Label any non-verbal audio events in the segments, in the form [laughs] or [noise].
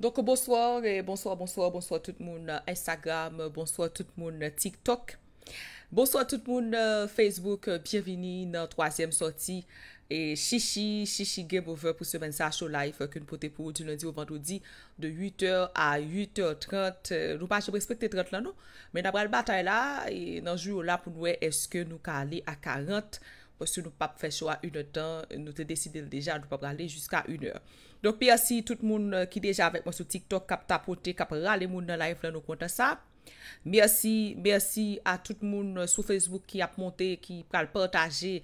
Donk bonsoor, bonsoor, bonsoor, bonsoor tout moun euh, Instagram, euh, bonsoor tout moun euh, TikTok, bonsoor tout moun Facebook, bienveni nan troasyem soti, e shishi, shishi game over pou se mensaj ou la, e fèkoun pote pou ou di londi ou vandoudi, de 8h a 8h30, nou pa jèp respecte 30 la nou, men apal bata e la, nan jou ou la pou nou e eske nou ka ale a 40, se nou pap fè chou a un e tan, nou te deside deja nou pap rale jiska a un e. Don pèrsi tout moun ki deja avèk monsou TikTok kap tapote, kap rale moun nan laif lan nou konta sa. Mèrsi, mèrsi a tout moun sou Facebook ki ap monte, ki pral partaje,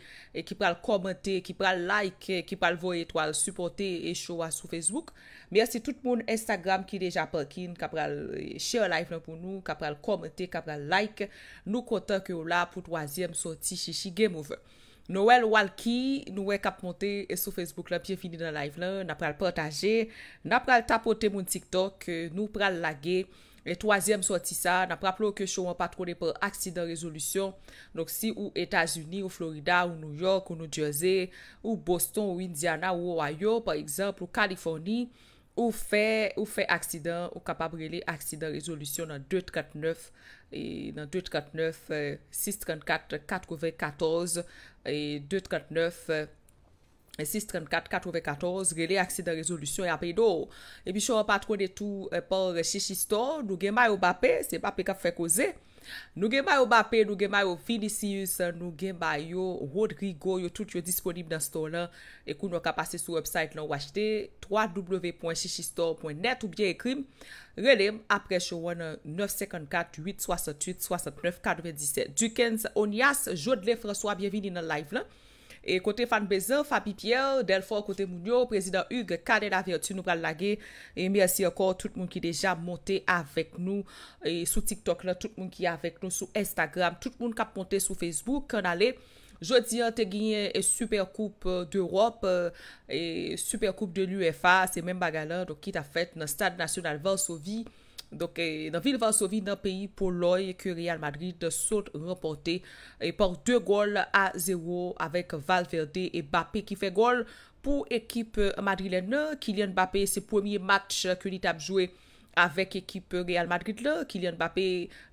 ki pral komente, ki pral like, ki pral vo eto al supporte e chou a sou Facebook. Mèrsi tout moun Instagram ki deja ap akine, kap rale euh, share laif lan pou nou, kap rale komente, kap rale like. Nou konta ki ou la pou 3e soti chichige mou vè. Nou wèl wal ki, nou wèl kap monte e sou Facebook la, piye fini nan live la, na pral partaje, na pral tapote moun TikTok, e nou pral lage, e toazyem soti sa, na pral plou ke chouman patrole pou aksidant rezolusyon, nok si ou Etasuni, ou Florida, ou New York, ou New Jersey, ou Boston, ou Indiana, ou Ohio, par ekzamp, ou Kaliforni, ou fe aksidant, ou kapabrele aksidant rezolusyon nan 239, E nan 239, 634, 94, e 239, 634, 94, rele akse da rezolusyon ya pe do. E pi chou apat konen tou euh, por 6 istan, nou gen may ou bapen, se bapen ka fe koze. Nou gen bayo BAPE, nou gen bayo Finisius, nou gen bayo Rodrigo, yo tout yo disponib nan store la e kou nou ka pase sou website lan wajde www.shishistore.net ou bie ekrim. Relèm apre show wane 954-868-69-97. Dukens Onias, Jodle François, bievin in a live la. E kote fan bezan, Fabi Pierre, Delphor, kote moun yo, prezident Hug, kade la vertu nou pral lage. E mersi akor tout moun ki deja monte avek nou e sou TikTok la, tout moun ki avek nou sou Instagram. Tout moun kap monte sou Facebook, kanale. Jodi an te ginyen e Supercoupe d'Europe, e Supercoupe de l'UEFA, se men baga la, do ki ta fèt nan Stade National Varsovie. Donk e eh, nan vil van sovi nan peyi pou loy ke Real Madrid sot repote e por 2 gol a 0 avek Valverde e Bappé ki fe gol pou ekip Madrilene, Kylian Bappé se pwemye match ke li tap jwe. avèk ekip Real Madrid la, Kylian Mbappé,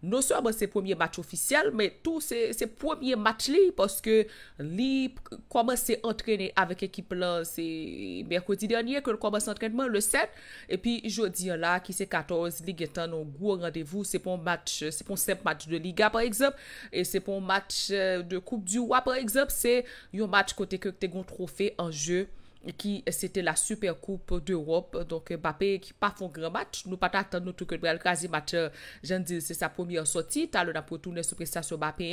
nou so aban se premier match ofisyal, mè tou se premier match li, poske li komanse entrenè avèk ekip la, se merkodi dènyè, kon komanse entrenèman le 7, epi jodi la, ki se 14, lig etan nou gwo randevou, se pon match, se pon sep match de liga par eksep, e se pon match euh, de Koupe du Roi par eksep, se yon match kote kote goun trofe en jè, ki se te la Supercoupe d'Europe, donk BAPE ki pa fon gran mat, nou pata atan nou touke dral, kazi mat euh, jan di se sa pomi an soti, talon apotounen sou prestasyon BAPE,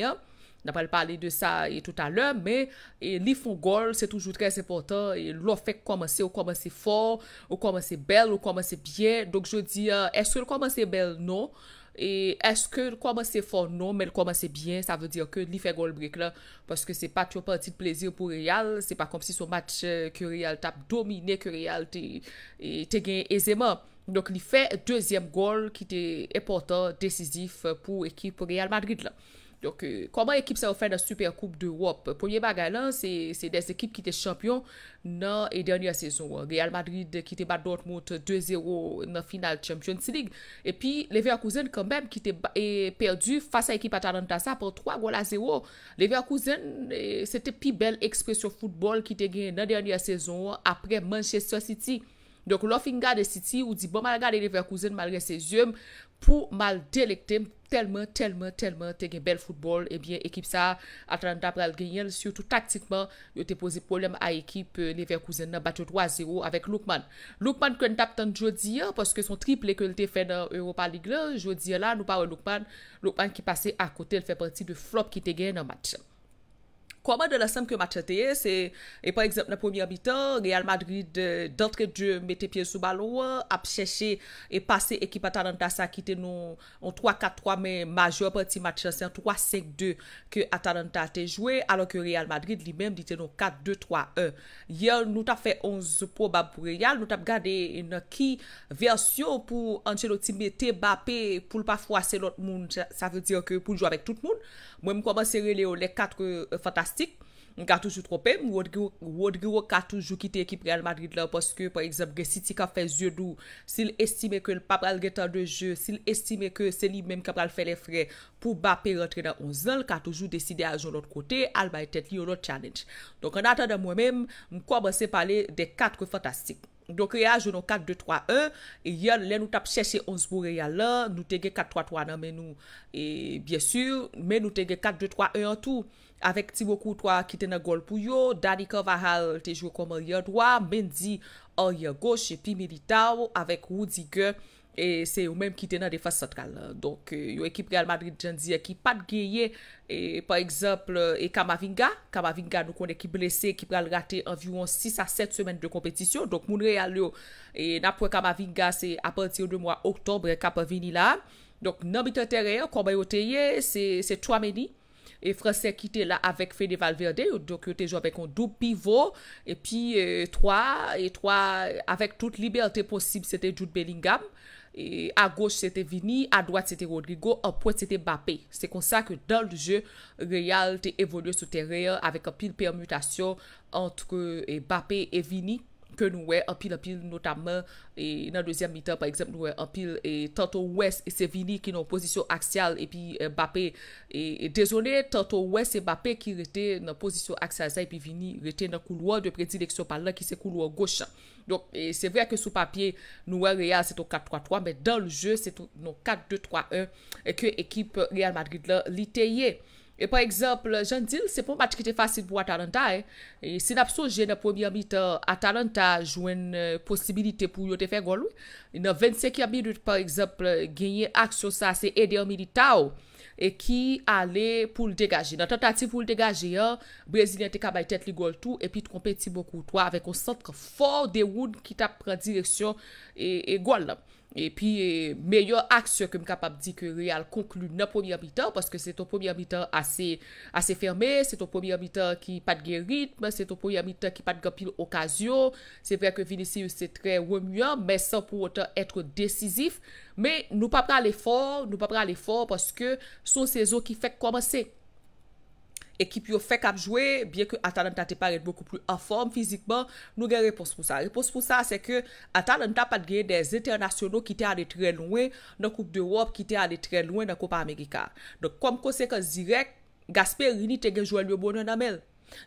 nan pali pale de sa tout alon, me li fon gol, se toujou trez epotan, lo fek komanse, o komanse fon, o komanse bel, o komanse byen, donk jo di, euh, eske l komanse bel, non? Et est-ce qu'il commence fort non, mais il commence bien, ça veut dire que l'il fait goal break là, parce que c'est pas trop un petit plaisir pour Real, c'est pas comme si son match euh, que Real tape dominé, que Real te gagne aisément, donc l'il fait deuxième goal qui est important, décisif pour l'équipe Real Madrid là. Donk, koman euh, ekip se ou fè nan Supercoupe d'Europe? Pouye bagay lan, se des ekip ki te champion nan e dernyè sezon wè. Real Madrid ki te bat dout mout 2-0 nan final Champions League. E pi, Leverkusen kanbèm ki te perdu fasa ekip Atalanta sa pou 3 gol a 0. Leverkusen, se euh, te pi bel ekspresyon foutbol ki te gen nan dernyè sezon wè apre Manchester City. Donk, lò fin gade City ou di bon mal gade Leverkusen malre sezyèm. pou mal delekte, telman, telman, telman, te gen bel foutbol, ebyen eh ekip sa atran dap ral genyen, surtout taktikman, yo te pose polem a ekip, neve eh, kouzen nan bat yo 3-0 avèk Loukman. Loukman kwen dap tan jodi ya, poske son triple ekolite fè nan Europa League la, jodi ya la nou pa ou Loukman, Loukman ki pase akote, el fè parti de flop ki te gen nan mat. Kwa mwen de la sem ke matcha teye, se e pa eksept na premier bitan, Real Madrid euh, dantre djou mette piye sou balon, euh, ap chèche e pase ekip Atalanta sa ki te nou an 3-4-3 men majou apoti matcha, se an 3-5-2 ke Atalanta te jwè, alon ke Real Madrid li menm di te nou 4-2-3-1. Yon nou ta fè 11 pou bab pou Real, nou ta b gade en ki versyon pou anche nou ti mette bape pou l pa fwa se lout moun, sa vè diyo ke pou jou avèk tout moun. Mwen mwen kwa mwen se releo le 4 euh, fantase Fantastik, mwen ka toujou trope, mwen wadri wak ka toujou kite ekip Real Madrid la, poske, par exemple, si ti ka fe zye dou, si l estime ke l papal getan de je, si l estime ke se li menm ka pral fe le fre, pou ba pe rentre na 11 an, l ka toujou deside a jou l ot kote, al bay tet li yo l ot challenge. Donk an ata da mwen menm, mwen kwa mwen se pale de 4 fantastik. Donk rea jounon 4-2-3-1 E yon le nou tap chèche 11-0 rea la Nou tege 4-3-3 nan men nou E byè sur men nou tege 4-2-3-1 an tou Avèk Tiwoku to akite nan gol pou yo Daniko vahal tejou koman yon doa Men di or yon goche pi milita wavèk wou di gè E se ou menm ki te nan defas satral. Donk euh, yo ekip real Madrid jan diye ki pat geye. E par ekseple e Kamavinga. Kamavinga nou kon ekip blese. Ekip real rate environ 6 a 7 semen de kompetisyon. Donk moun real yo. E napwe Kamavinga se apantir 2 mwa oktobre kap vini la. Donk nanmite teryen kon bayo teye se 3 meni. E franse ki te la avek Fede Valverde. Donk yo te jo be kon 2 pivo. E pi 3. E euh, 3 avek tout liberte posib se te jout be lingam. A goche se te vini, a doite se te Rodrigo, a pointe se te Bappé. Se konsa ke dan l je, Real te evoluye sou terrier avèk apil permutation antre eh, Bappé e vini. Ke nou we apil-apil notamen e, nan 2e mitan par eksept nou we apil e tanto ou es se vini ki nan posisyon aksyal e pi bapè. E dezone tanto ou es se bapè ki rete nan posisyon aksyal sa e pi vini rete nan kouloan de predileksyon palan ki se kouloan goch. Donk se vre ke sou papye nou we real se ton 4-3-3 men dan l je se ton 4-2-3-1 ke ekip Real Madrid la li teye. E par ekseple, jen dil, se pou mat kite fasil pou Atalanta e. Se nap soje nan pwemi amit Atalanta jwen euh, posibilite pou yote fe gol ou, nan 25 ya minout par ekseple genye aksyon sa se Eder Milita ou, e ki ale pou l degage. Nan tentative pou l degage yo, Brezilyen te kabay tet li gol tou, e pi te kompeti moukou to avèk o sentre for de woun ki ta pren direksyon e gol nou. Epi, meyo aksyo kem kapap di ke real konklu nan pomi ambitan Paske se ton pomi ambitan ase ferme Se ton pomi ambitan ki patge ritme Se ton pomi ambitan ki patge pil okasyon Se vre ke Vinicius se tre remuyan Men san pou otan etre decisif Men nou pa pral efor Nou pa pral efor paske son sezo ki fet komanse Ekip yo fek ap jwe, bie ke Atal an ta te paret moukou pli an form fizikman, nou gen repos pou sa. Repos pou sa se ke Atal an ta pat gey de zete anasyonou ki te ale tre lwen nan koup d'Europe, ki te ale tre lwen nan koup Amerika. Dok kom konsek an zirek, Gaspé Rini te gen jwe lyo bono nan amèl.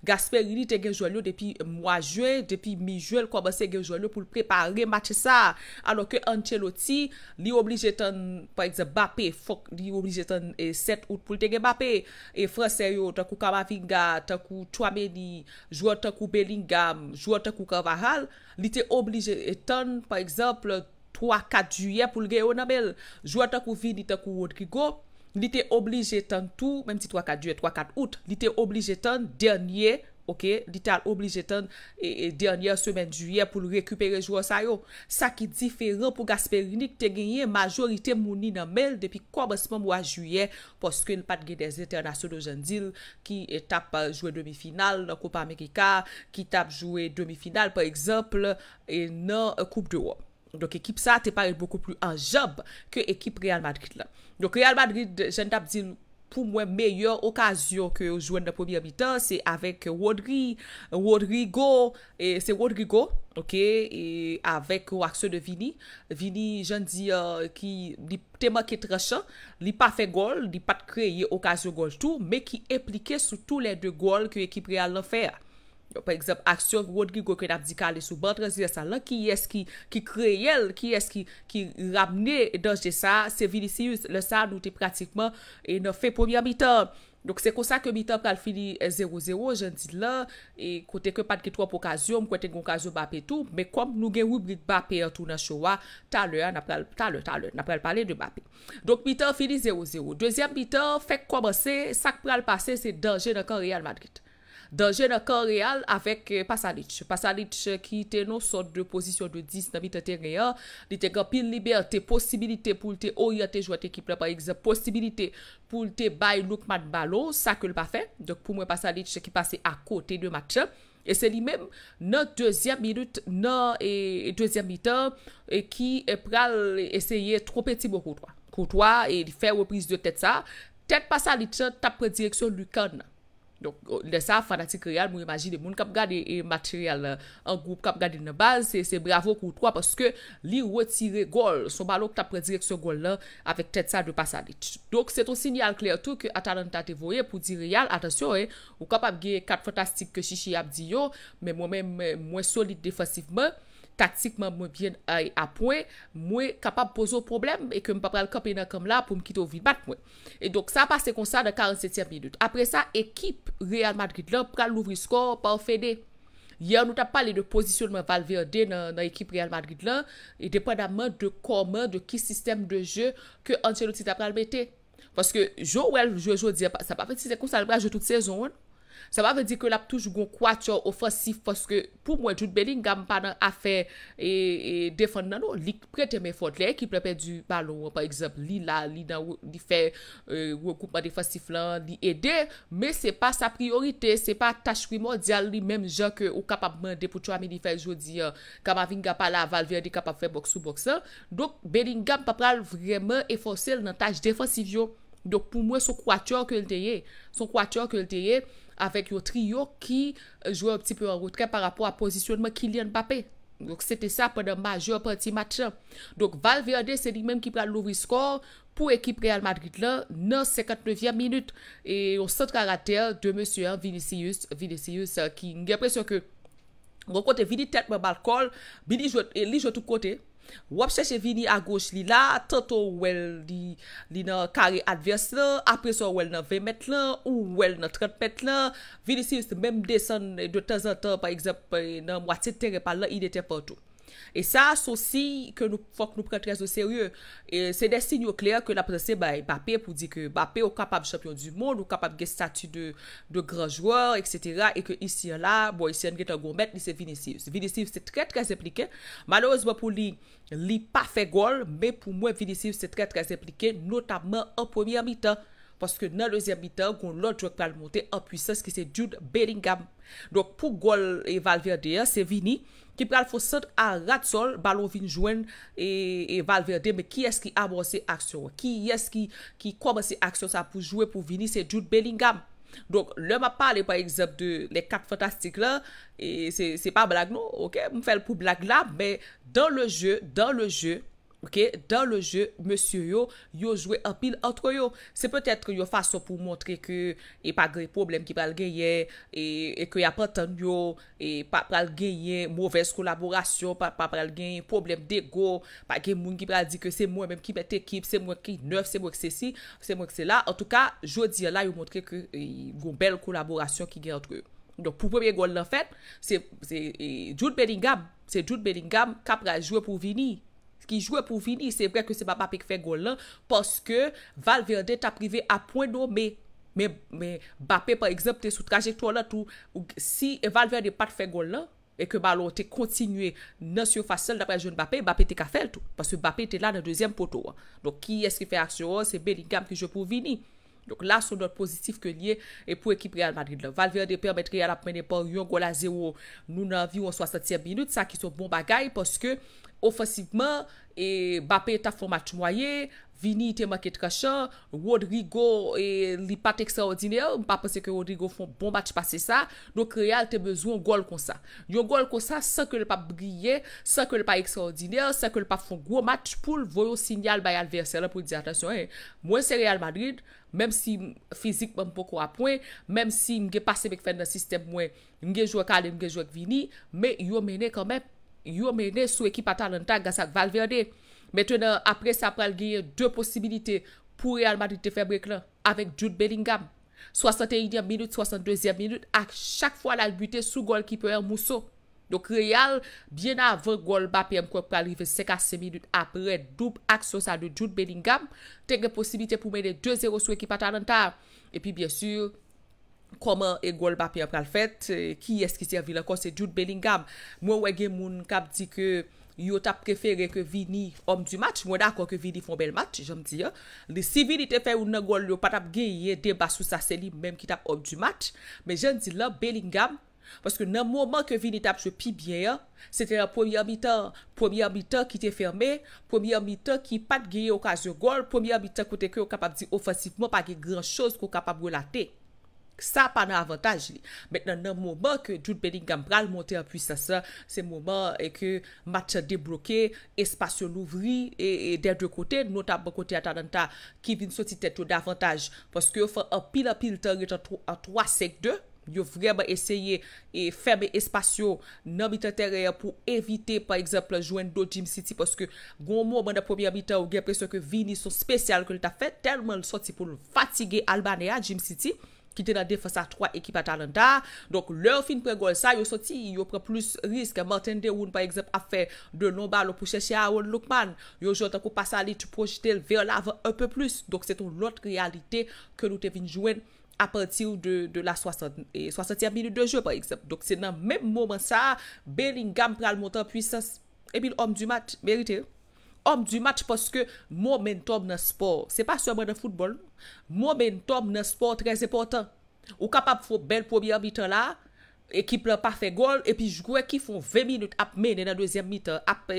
Gaspèr li te gen jwanyo depi euh, mwa jwè, depi mi jwèl kwa basè gen jwanyo pou l'prepare matè sa. Ano ke antè lò tsi, li oblije tan, pa ekse, bapè, fok, li oblije tan euh, 7 out pou lte gen bapè. E fransè yo, takou kamavinga, takou tuame ni, jwèl takou belingam, jwèl takou kavahal. Li te oblije tan, pa ekse, 3-4 juye pou lge yonamel, jwèl takou vini, takou wot kigo. Li te oblije tan tou, menm ti 3-4-2 et 3-4-8, li te oblije tan dernyè, ok, li te al oblije tan e, e, dernyè semen juyè pou l rekupere jwa sa yo. Sa ki diferan pou Gasperinik te genye majorite mouni nanmel depi kwa basman mwa juyè poske l pat genye zete an aso do jandil ki tap jwe demi final e, nan Koupe Amerika, ki tap jwe demi final per ekseple nan Koupe de Waouf. Donk ekip sa te parel beko plu an job ke ekip Real Madrid la. Donk Real Madrid jen tap di pou mwen meyo okasyon ke ou jwen na pomiye bitan. Se avek Wodri, Wodrigo, se Wodrigo, ok, avek wakso de Vini. Vini jen di ki, di tema ki trechan, li pa fe gol, li pa kreye okasyon gol tou, me ki eplike sou tou le de gol ke ekip Real la fe a. Par eksep, aksyon, wot gi gwen ap di kale sou bantre, zi zan lan, ki es ki kre yel, ki es ki ramne danje sa, se vini si yus, le sa nou te pratikman, e nou fe pwoyan mi tan. Donk se kon sa ke mi tan pral fini 0-0, jen di lan, e kote ke pan ki to ap okasyon, kote kon okasyon bapetou, me kom nou gen wibrit bapetou nan chowa, talen, talen, talen, naprel pale de bapetou. Donk mi tan fini 0-0, dezyen mi tan fe komase, sak pral pase, se danje nan kan real Madrid. Danjè nan kan real avèk Pasalich. Pasalich ki te nou son de pozisyon de 19 teriyan. Li te gan pil liber te posibilite pou te oryate jwate ki ple par ekse. Posibilite pou te bay lukman balon. Sa ke l pa fè. Dok pou mwen Pasalich ki pase akote de matche. E se li men nan deuxième minute nan deuxième minute. Ki e euh, pral eseye tro peti mou koutwa. Koutwa e di fè reprise de tèt sa. Tèt Pasalich tapre direksyon lukman nan. Donk euh, lè sa fanatik real moun imagine moun kap gade materyal an goup kap gade nan baz se se bravo kou 3 paske li wè tire gol somalok tap predirek se gol la avèk tèt sa dè pasalit. Donk se ton sinyal kler tou ki atalantate voye pou di real atensyon ou kap ap ge 4 fantastik ke chichi ap di yo mè mwen euh, mè mwen solit defansifman. taktikman mwen vyen ay apwen, mwen kapap pou zo problem, e ke mwen pa pral kompina kom la pou mwen kite ou vi bat mwen. E euh, dok sa pa se konsan de 47e minute. Apre sa, ekip Real Madrid lan pral louvri skor pa ou fede. Yon nou tap pale de posisyon mwen valverde nan ekip Real Madrid lan, e depan daman de koman, de ki sistem de je, ke anse nou si ta pral mette. Paske jou ou el jou, jou di a pa sa pa, pe ti se konsan bral je tout sezon, Sa va vè di ke la ptouj go kwa chò ofansif foske pou mwen jout Belingam pa nan afe e defan nan nou lik prete me fote lè ki prepe du balon wè. Par exemple li la, li nan wè di fè, wè euh, koupa defansif lan, li ede. Me se pa sa priorite, se pa taj primordial li menm jò ke wè kapap mè de pou chò a meni fè jò di ya. Kam avin gapa la aval vè di kapap fè boksu boksa. Dok Belingam pa pral vremen e fosel nan taj defansif yo. Dok pou mwen sou kwa chò ke lteye, sou kwa chò ke lteye. Avèk yo triyo ki euh, jwè ou pti pè an rotre par apò a pozisyonman Kylian Mbappé. Nouk sète sa pwè nan majè ou pwè ti matè. Nouk Valverde sè di mèm ki prè l'ouvri skor pou ekip Real Madrid la nan 59e minute. E yon sentra rater de M. Vinicius. Vinicius euh, ki nge apresyon ke yon kote Vinicius tèt mè balkol. Binicius jwè tou kote. Wap cheche vini a goch li la, tato wèl li nan kare advyase la, apre so wèl nan 20 met la, ou wèl nan 30 met la, vini si mèm desan 2-3 zante par eksep eh, nan mwatsi tere pa la idete fòtou. E sa sou si ke nou fok nou pren trez ou serye. Se desi nou kler ke la prese eh bapè pou di ke bapè ou kapab champion du moun, ou kapab gen statu de granjouor, etc. E ke isi la, bo isi an gretan goun met, li se vini siv. Vini siv se trez trez implike. Malouzman pou li, li pa fe gol, me pou mwen vini siv se trez trez implike, notabman an pwemi an mitan. Paske nan lezi an mitan, goun lout jok pal monte an pwisans ki se joun Bellingham. Dok pou gol e valverde ya, se vini. ki pral fos sèd a rat sol, balon vin jwen e, e valverde, me ki eski amor se aksyon, ki eski ki kom se aksyon sa pou jwè pou vini se dout bellingam, donk le ma pale par exemple de le kap fantastik la, e se pa blag nou ok, m fèl pou blag la, me dan le jwè, dan le jwè Ok, dan le je, monsi yo, yo jwe apil antre yo. Se peut-etre yo fason pou montre ke e pa gre problem ki pral genye, e ke ya prantan yo, e pa pral genye, mouvez kolaborasyon, pa pral genye, problem de go, pa genye moun ki pral di ke se mwen menm ki bet ekip, se mwen ki neuf, se mwen ki se si, se mwen ki se la. En tout ka, jodi la yo montre ke yon bel kolaborasyon ki genye antre yo. Donk pou mwen genye gol la fèt, se jout bèlingam, se jout bèlingam kapra jwe pou vini. Ki jwè pou vini, se vre kwen se ba bapè kwen fè gòl lan, poske valverde ta prive apwen nou me. Me bapè, par eksepte, sou trajekto la tou, si valverde pat fè gòl lan, e ke balo te kontinuè nan syo fasyon dapre jwèn bapè, bapè te ka fèl tou, poske bapè te lan nan dezyen poto. Don ki eske fè aksyon, se belingam ki jwè pou vini. Donk la sou not pozitif ke liye e pou ekip Real Madrid la. Valverde permetre yara pwene pou yon goal a 0 nou nan vi ou an 65 minout sa ki sou bon bagay. Poske ofensiveman e bape eta format mwaye. Vini te mak etre chan, Rodrigo eh, li pat ekstraordiner, m pa pese ke Rodrigo fon bon match pase sa, nou k real te bezou an gol kon sa. Yon gol kon sa, sa ke le pa brye, sa ke le pa ekstraordiner, sa ke le pa fon gwo match poul, voyo sinyal bay alverse la pou dizi, atasyon, mwen se Real Madrid, mèm si fizikman m poko apwen, mèm si mge pase mèk fè nan sistem mwen, m genjou ak ale, m genjou ak Vini, mè yon mène kamep, yon mène sou ekipa talantan gansak Valverde. Metenè, apre sa pral genye 2 posibilite pou realman di te febrek la. Avek Jude Bellingham. 61. minout, 62. minout, ak chak fwa lal bute sou gol ki pe en mousso. Dok real, di en avon gol bapye mkwen pral rive 5-6 minout apre. Dub ak sosal de Jude Bellingham. Tenge posibilite pou mene 2-0 sou ekipa talantar. Epi, biensur, koman e gol bapye mpral fet? Ki euh, eskisi avi lakon se Jude Bellingham? Mwen wege moun kap di ke... Yo tap prefere ke Vini om du mat, mwen akon ke Vini fon bel mat, jom di ya. Si Vini te fe ou nan gol, yo patap geye deba sou sase li menm ki tap om du mat. Men jen di la, belingam, paske nan mouman ke Vini tap chou pi bie ya, se te la pwemye ambitan, pwemye ambitan ki te ferme, pwemye ambitan ki pat geye okaz yo gol, pwemye ambitan kote ke yo kapap di ofansifman, pa ge gran chouz kou kapap relate. Sa pa nan avantaj li. Mètenan nan mouman ke jout bèdingan pral monte api sa sa, se mouman e ke mat ya deblouke, espasyon louvri, e der de kote, notab mou kote atan anta ki vin soti tèto davantaj. Paske yo fè an pil apil tèrit an 3-5-2, yo vreman esye e fèmè espasyon nan mitaterre ya pou evite par exemple jwen do Jim City. Paske goun mouman nan pomi amita ou gen presyon ke vini son spesyal ke lta fè, telman l soti pou l fatige albane ya Jim City, ki te nan defensa 3 ekipa talenta. Donc, lor fin pregol sa, yo soti, yo pre plus risk. Martin Derwoon, par eksept, a fe de non balo pou cheshe a Ron Lukman. Yo jota ko pasa li, tu projite l ver lave un pe plus. Donc, se ton lot realite ke nou te vin jwen a partir de la 60e eh, minute de je, par eksept. Donc, se nan menm moment sa, Bellingham pral monta pwisans e bil om du mat merite. Om di match paske momentum na sport. Se pa sa mwen de futbol, momentum na sport trez epotan. Ou kap ap fwo bel premier meter la, ekip la pafe gol, epi jkwe ki fwo 20 minute ap mene nan deuxième meter, ap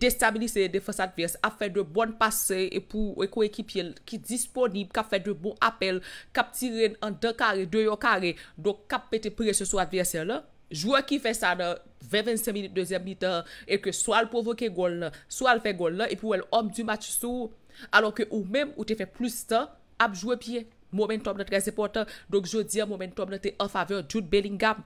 destabilise defensa advers, ap fwe de bon pase, epou ekwe ekipye ki disponib, kap fwe de bon apel, kap tiren an de kare, de yo kare, do kap pete prese sou adverser la. Jouè ki fè sa nè, 25 minit, 2è mitè, e ke so al provoke gol nè, so al fè gol nè, e pou el om du match sou. Alors ke ou mèm ou te fè plus ta, ap jouè piye. Momentum de 13 portant, donk jouè diye momentum de te en faveur, Jude Bellingham,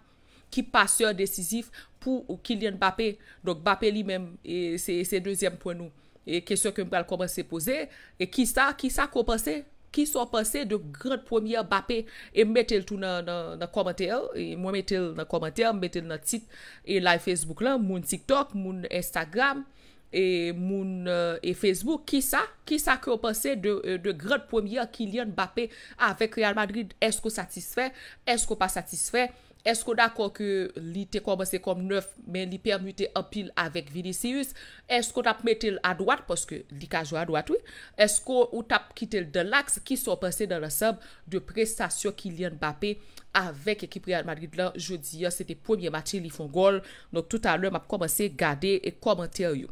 ki passeur decisif pou Kylian Mbappé. Donk Mbappé li mèm, e se 2èm pou nou. E kesyon ke mbèl kompensè pose, e ki sa, ki sa kompensè? Kisa ou pase de gred pwemye bappe e metel tou nan komentel, e mwen metel nan komentel, metel nan tit, e lai Facebook lan, moun TikTok, moun Instagram, e moun e Facebook. Kisa? Kisa ki ou pase de gred pwemye kilen bappe avek Real Madrid? Esko satisfè? Esko pa satisfè? Esko d'akon ke li te komanse kom 9 men li permute apil avek Vinicius? Esko tap metel a doat poske li ka jwa a doat? Esko ou tap kitel de laks ki son pense dan laseb de prestasyon Kilian Mbappé avek ekip Real Madrid lan? Jodi ya se te pwemye matche li fon gol. Nou tout alè m ap komanse gade e komantè yon.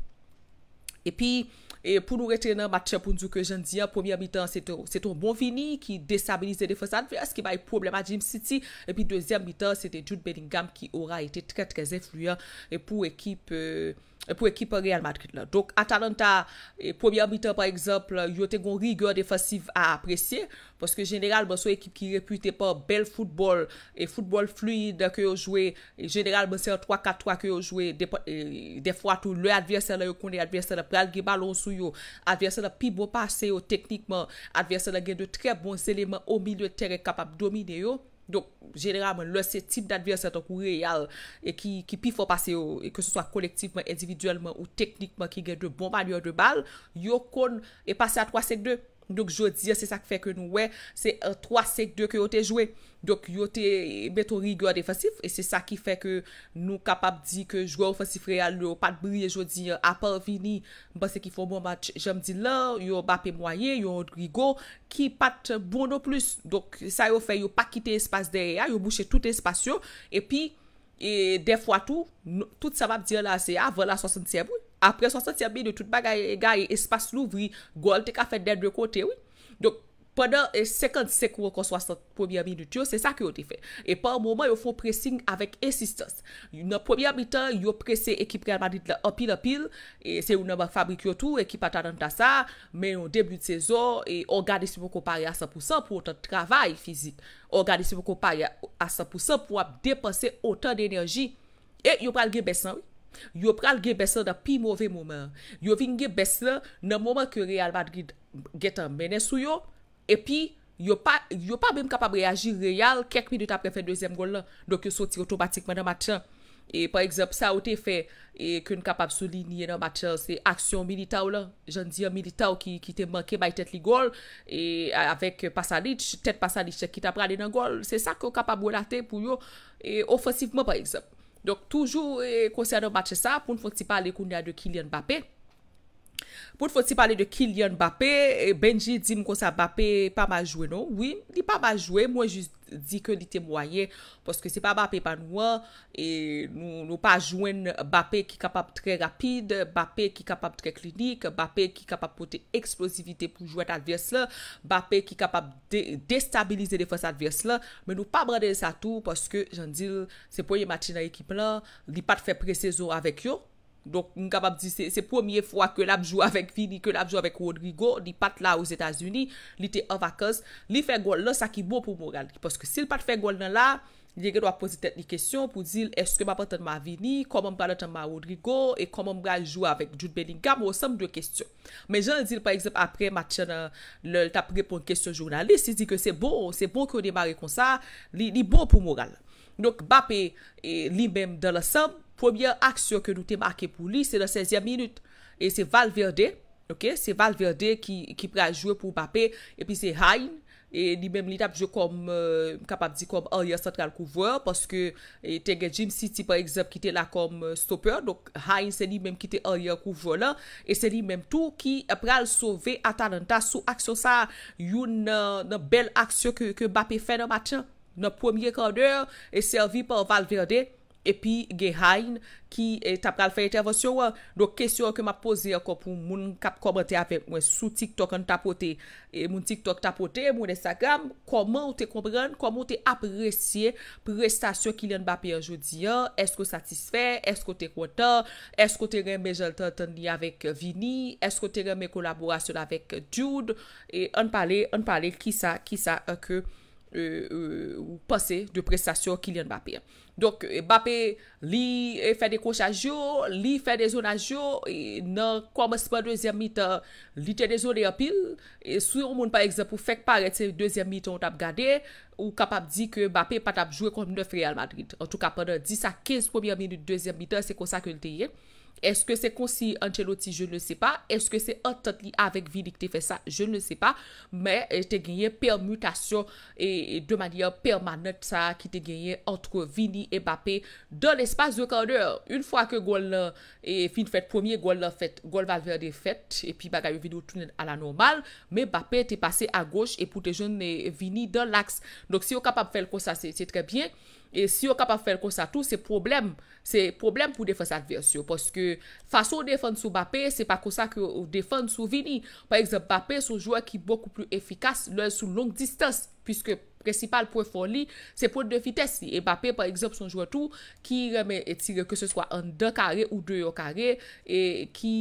E pou nou retenan matrepounzou ke jen diyan, pwemye bitan, se ton Bonvini ki desabilize defosan fers, ki baye problema Jim City, epi dezyen bitan, se te Jude Bellingham ki ora ete tre trez efluyen pou ekip... Euh, pou ekipa real Madrid la. Donk, Atalanta, premier mitan par exemple, yo te gon rigor defasiv a apresye, poske generalman sou ekip ki repute pa bel futbol, e futbol fluide ke yo jwe, generalman se yo 3-4-3 ke yo jwe, defwa tou le adversar la yo kone, adversar la pral ge balonsou yo, adversar la pi bo pase yo teknikman, adversar la gen de tre bon seleman ou miliwete re kapab domine yo. Donk genera mwen lò se tip d'adviyan se tok ou reyal e ki pi fò pase yo e ke se swa kolektifman, individuèlman ou teknikman ki gen de bon man yo de bal yo kon e pase a 3-5-2 Donk jo diye se sa ke feke nou we se 3-7-2 ke yo te jwe. Donk yo te meto rigyo a defasif. E se sa ki feke nou kapap diye ke jwe oufasif real yo pat briye jo diye apal vini. Mba se ki fomo match. Je mdi lan yo bap e mwaye, yo rigyo ki pat bono non plus. Donk sa yo fe yo pa kite espas derya, yo bwche tout espasyon. E pi defwa tou, tout sa map diye la se a, vwela 67 wou. apre 60 min yo tout bagay e espas louvri, gol te ka fè dè dè kote wè. Donk, pwèdèr e sekant sekou wè kon 60, pwèdèr min yo ti yo, se sa ki yo ti fè. E pwèm mouman yo fò pressing avèk insistans. Nè pwèdèr mi tan, yo presse ekip reymanit la opil-opil, se yo nèmèk fabrikyo tou, ekip atanant da sa, men yo deblut sezon, e on gade si mwè kompare a 100% pou ap te travay fizik. On gade si mwè kompare a 100% pou ap depanse otan de enerji. E yo pral ge besan yo pral ge besan da pi mouve moumen yo vin ge besan nan moumen ke real Madrid getan menen sou yo epi yo pa yo pa bèm kapab reajil real kek minute apre fèn 2èm gol la dok yo soti otomatikman nan matyan e par eksept sa ou te fè e kèn kapab sou linye nan matyan se aksyon milita ou la jan di an milita ou ki te manke bay tèt li gol e avèk pasalit tèt pasalit se ki ta pralè nan gol se sa kèn kapab ou late pou yo e, ofensifman par eksept Donk toujou eh, konsey adon bache sa pou n fonsi pale koun ya de Kilian Bappe. Pout fote se pale de Kilian Bappe, eh, Benji di m kon sa Bappe pa ma jwe non? Oui, li pa ma jwe, mwen jis di ke li temoye, poske se pa Bappe pa noua, e nou pa jwen Bappe ki kapap tre rapide, Bappe ki kapap tre klinik, Bappe ki kapap pote eksplosivite pou jwet advers la, Bappe ki kapap destabilize defos advers la, men nou pa brade sa tou, poske jan dil se poye matina ekip lan, li pat fe pre sezon avek yo, Donk mga bap di se promye fwa ke lap jwa avèk Vini, ke lap jwa avèk Rodrigo, di pat la ouz Etasuni, li te avakaz, li fè gwo lò sa ki bo pou moral. Poske si l pat fè gwo lò la, li gen wap posi tet ni kesyon pou zil, eske m apat anman Vini, komon m balot anman Rodrigo, e komon m bral jwa avèk Jude Benningham, ou sem dwe kesyon. Men jan zil par exemple apre, matyen euh, l tapre pou kesyon jounalist, li zi ke se bo, se bo kwenye mare kon sa, li bo pou moral. Donk bap e li mèm de la sem, Pwemye aksyon ke nou te make pou li, se nan 16e minut. E se Valverde, ok, se Valverde ki prea jwè pou Mbappé, epi se Hain, e li menm li tap jwè kom euh, kapap di kom aryer central kouvo, paske e, Tengel Jim City, par eksemp, ki te la kom euh, stoper, donk Hain se li menm ki te aryer kouvo la, e se li menm tou ki aprel sove atan anta sou aksyon sa, yon euh, nan bel aksyon ke Mbappé fè nan matyan, nan pwemye kandeur, e servi pou Valverde, Epi ge hain ki eh, tap pral fey etervasyon wè. Eh, dok kesyon ke m ap pose akon pou moun kap komante apè. Mwen sou TikTok an tapote. Eh, moun TikTok tapote, moun Instagram. Koman ou te kompran? Koman ou te apresye prestasyon ki lè an bapè anjou di ya? Esko satisfè? Esko te konta? Esko te reme jelte tani avèk Vini? Esko te reme kolaborasyon avèk Jude? En pale, en pale, ki sa, ki sa akè? Euh, euh, ou pase de prestasyon kil yon BAPE Donk BAPE li euh, fè de kouch a jyo Li fè de zon a jyo Nan kwa mè seman 2è mitan Li tè de zon de apil Sou yon moun par eksemp ou fèk paret se 2è mitan ou tap gade Ou kapap di ke BAPE pat ap jwe kont 9 Real Madrid En tout ka pèdè 10 a 15 1è mitan 2è mitan Se konsak yon tè yè Eske se konsi an cheloti, je ne se pa. Eske se antat li avek Vini ki te fe sa, je ne se pa. Me te genye permutation e eh, de manye permanet sa ki te genye antre Vini e Bappé dan l'espace de kandeur. Un fwa ke gol eh, fin fèt, premier gol fèt, gol va vèr de fèt. E pi bagay ou vide ou tounen ala normal. Me Bappé te pase a goche e pou te jenye Vini dan l'aks. Donk si yo kapap fèl kon sa, se tre bien. E si yo ka pa fèl kon sa tou, se problem pou defens adversyon. Poske fason ou defens sou BAPE, se pa kon sa ou defens sou VINI. Par exemple, BAPE son jwa ki boku plou efikas lè sou lounk distans. Piske presipal pou FONLI, se pou de vitès li. E BAPE, par exemple, son jwa tou ki remè etire ke se swa an 2 kare ou 2 yo kare. E ki...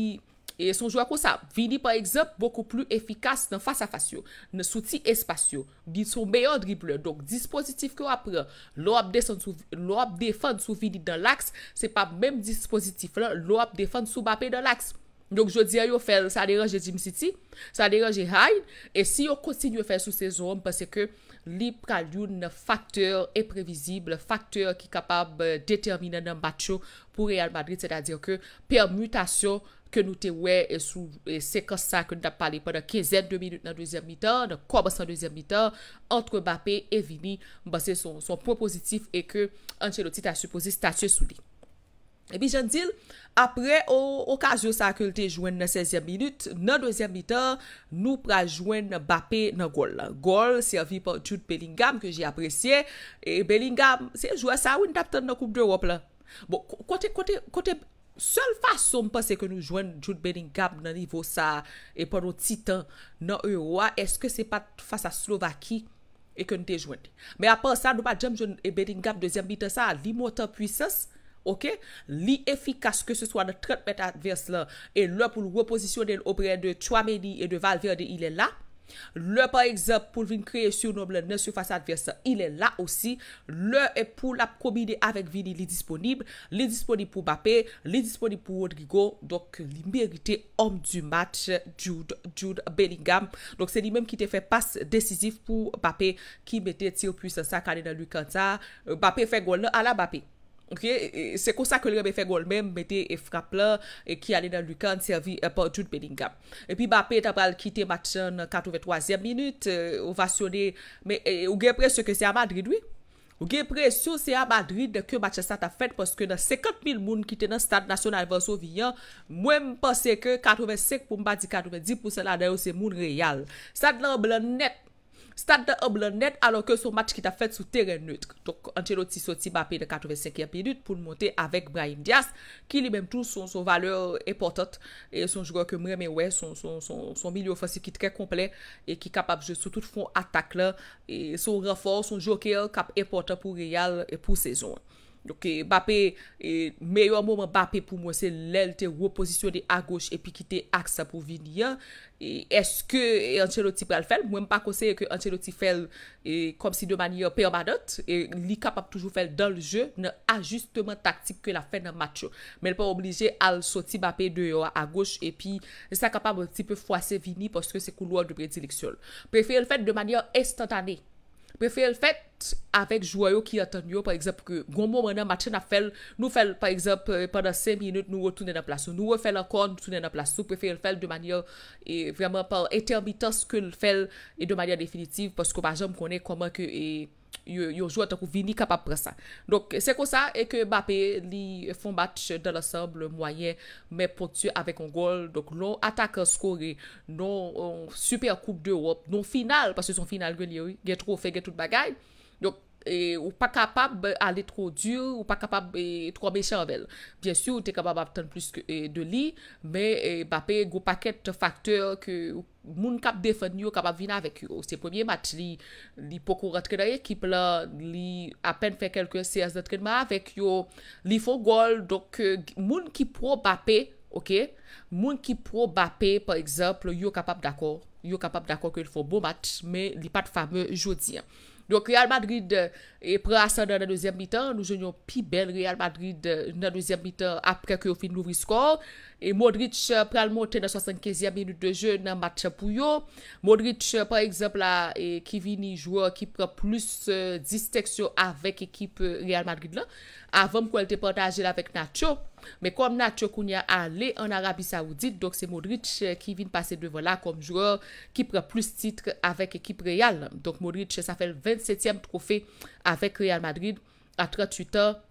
E son jwa kon sa, vini par eksept, boko plu efikas nan fasa fasyo, nan soti espasyo, di son meyon drible. Donk, dispositif kon apre, lop defan sou vini dan laks, se pa menm dispositif lan, lop defan sou bapen dan laks. Donk, jodi a yo fel, sa deranje Jim City, sa deranje Haid, e si yo kontin yo fel sou sezon, pese ke li pral yon faktor e previzib, le faktor ki kapab determine nan batyo pou Real Madrid, se da dir ke permutasyon ke nou te wè, e sou, e seka sa, ke nou tap pale, pwada kezet 2 minut nan 2e mitan, nan kwa basan 2e mitan, antre BAPE, e vini, basè son, son propositif, e ke, anche loti ta supposi, statye sou li. E bi jandil, apre, o, okazyo sa akil te jwen nan 16e minut, nan 2e mitan, nou pra jwen BAPE nan GOL la. GOL, servipan, jout BELINGAM, ke jè apresye, e BELINGAM, se joua sa, ou n tap tan nan KOUM DE EUROPE la. Bon, k Sele fason pa se ke nou jwenn Jwenn Beningam nan nivou sa E panon titan nan euroa Eske se pa fasa Slovaki E ke nou de jwenn Me apan sa nou pa Jemjoun e Beningam Dezyen bitan sa li motan pwises Ok, li efikas ke se swa Nan 30 mète advers la E lò pou l reposisyon el opren de Chouameni E de Valverde ilè la Le par exemple pou vin kreye sou nom le ne sou fasa adversa, il e la osi, le e pou la kombine avèk vini li disponib, li disponib pou Bappé, li disponib pou Rodrigo, dok li merite om du mat, Jude, Jude Bellingham, dok se li menm ki te fè pas desisif pou Bappé ki mette ti opus sa kanina lui kan sa, euh, Bappé fè gol le ala Bappé. Ok, se kon sa ke lè mè fè gol mèm, mète e frap lè, e ki alè nan lükant, servie e euh, portout pè lingap. E pi bapè tapal kite matchan katouve 3è minute, euh, ou va sione, mè, ou gen presyo ke se a Madrid wè? Ou gen presyo se a Madrid ke matchan sa ta fèt, poske nan 50.000 moun kite nan stad nasyonal vansou vinyan, mwè m posè ke 85 pou mbadi, 90 pou se la dayo se moun reyal. Stad nan blan net. Stade de Oblenet alo ke son match ki ta fèt sou teren nutk. Tok anche lout si soti Mbappé de 85e pilit pou mwote avèk Brahim Dias. Ki li mèm tou son son valeur e portat. E son jougor ke mwè mè wè son son son son mili oufansi ki tkè komplem. E ki kap apjè sou tout fon atak lè. E son rafor, son jouger kap e portat pou Real e pou sezon. Meyo mouman bapè pou mwen se lèl te reposisyon de a goch epi ki te aksa pou vinia Eske enche noti pral fèl? Mwen pa konseye ke enche noti fèl kom e, si de manye pè omanot Li kapap toujou fèl dan l je, nan ajustement taktik ke la fè nan matyo Men pa oblije al soti bapè de yo a goch epi se kapap ti pe fwase vini Poske se koulouan de predileksyon Prefèl fèl de manye estantanè Prefere l fèt avèk jwa yo ki atan yo, par ekzèp, pou kè gomo mwenè matè na fèl, nou fèl, par ekzèp, euh, pendant 5 minout nou wotounè nan plasou. Nou wotounè nan plasou, nou wotounè nan plasou. Prefere l fèl de manyè, vèman, par etermites kè l fèl, de manyè definitiv, pòs kè wajèm konè koman kè e... yo jou atakou vini kapap pre sa. Donk, se ko sa, e ke bapè li fonbat chè dal asab le mwayen, me potu avèk an gol, donk, non atak skore non super koup de Europe, non final, pasè son final gwen yoy, gen tro fè gen tout bagay, donk, E, ou pa kapab ale tro dur, ou pa kapab e, tro mechan vel. Bien sou, te kapab ap ten plus e, de li. Me, Mbappé go pa ket faktor ke moun kap defen yo kapab vina avek yo. Se premier mat, li pokou retrena ekip la, li apen fe kelke seas de trenman avek yo. Li fo gol, donk moun ki pro Mbappé, ok? Moun ki pro Mbappé, par exemple, yo kapab d'akor. Yo kapab d'akor ke li fo bo mat, me li pat fame jo diyan. Nouk Real Madrid e euh, pre asan nan nanouzèm bitan, nou jounyon pi bel Real Madrid nan euh, nouzèm bitan apre ki ou fin nouvri skor. E Modric pre al montè nan 75e minout de jè nan matcha pou yo. Modric euh, par ekseple ki vini jouè ki pre plus disteksyon avèk ekip Real Madrid la avèm kou el depantaje la avèk Natcho. Me kom Natyo Kunya a euh, le an Arabi Saoudit Donk se Modric ki vin pase devola Kom jwor ki pre plus titre Avèk ekip Real Donk Modric se safèl 27èm trofè Avèk Real Madrid a 38 ans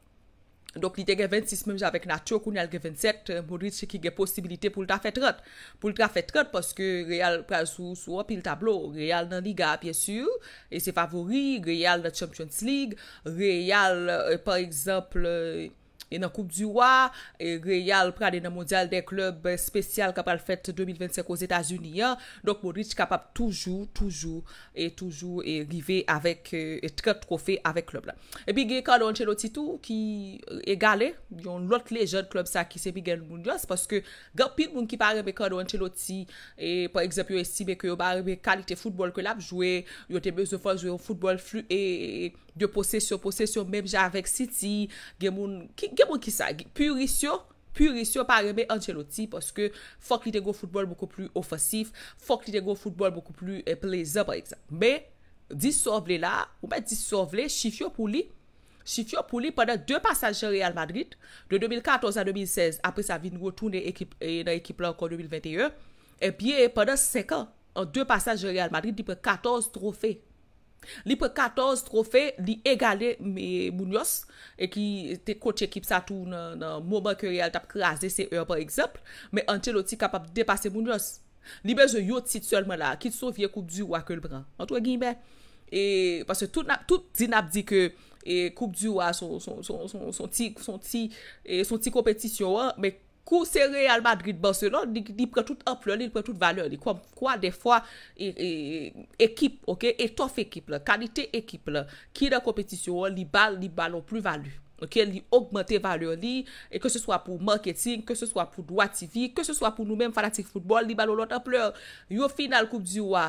Donk li dege 26 mèm Avèk Natyo Kunya alge 27 Modric se ki ge posibilite pou lta fè 30 Pou lta fè 30 Poske Real pransou sou apil tablo Real nan Liga piè sur E se favori Real na Champions League Real euh, par exemple euh, E nan koub diwa, e greyal prade nan mondial de klub spesyal kapal fèt 2025 oz Etasuniya. Dok Modric kapap toujou, toujou, e toujou e rive avèk, e trè trofè avèk klub la. E bi ge kado an chenoti tou ki e gale, yon lot le jen klub sa ki se bi gen moun yos. Paske gapil moun ki pare me kado an chenoti, e par eksep yo esime ke yo bare me kalite foutbol ke lab jwè, yo te bezofan jwè yon foutbol flu e... de posesyon, posesyon, mèm jè avèk City, gemoun, gemoun ki sa, purisyon, purisyon pa remè Angelotti, pòske fòk li dengo fòtbol moukou plu ofasif, fòk li dengo fòtbol moukou plu euh, plezabè, mè, disovle la, ou mè disovle, chifyo pou li, chifyo pou li, pèdèr dèu pasajè Real Madrid, dè 2014 an 2016, apè sa vin gò, tounè ekip, ekip lò an kon 2021, pèdèr sek an, an dèu pasajè Real Madrid, di pè 14 trofè, Li pou 14 trofe li egale moun yos, e ki te kote ekip sa tou nan mouman kyo yal tap kras de se yo par ekseple, me an te lo ti kapap depase moun yos. Li bez yo yot sit solman la, ki sou vie koup duwa ke lbran, an to e gibe. E, pase tout din ap di ke koup e, duwa e, son ti kompetisyon wa, me kote. Kou se real Madrid-Barcelon, li pre tout amplon li, li pre tout valyon li. Kwa de fwa ekip, ok, etof ekip la, kanite ekip la, ki la kompetisyon li bal, li balon plu valyon. Ok, li augmente valyon li, ke se swa pou marketing, ke se swa pou doa TV, ke se swa pou nou men fanatik futbol, li balon lot amplon. Yo final koum diwa,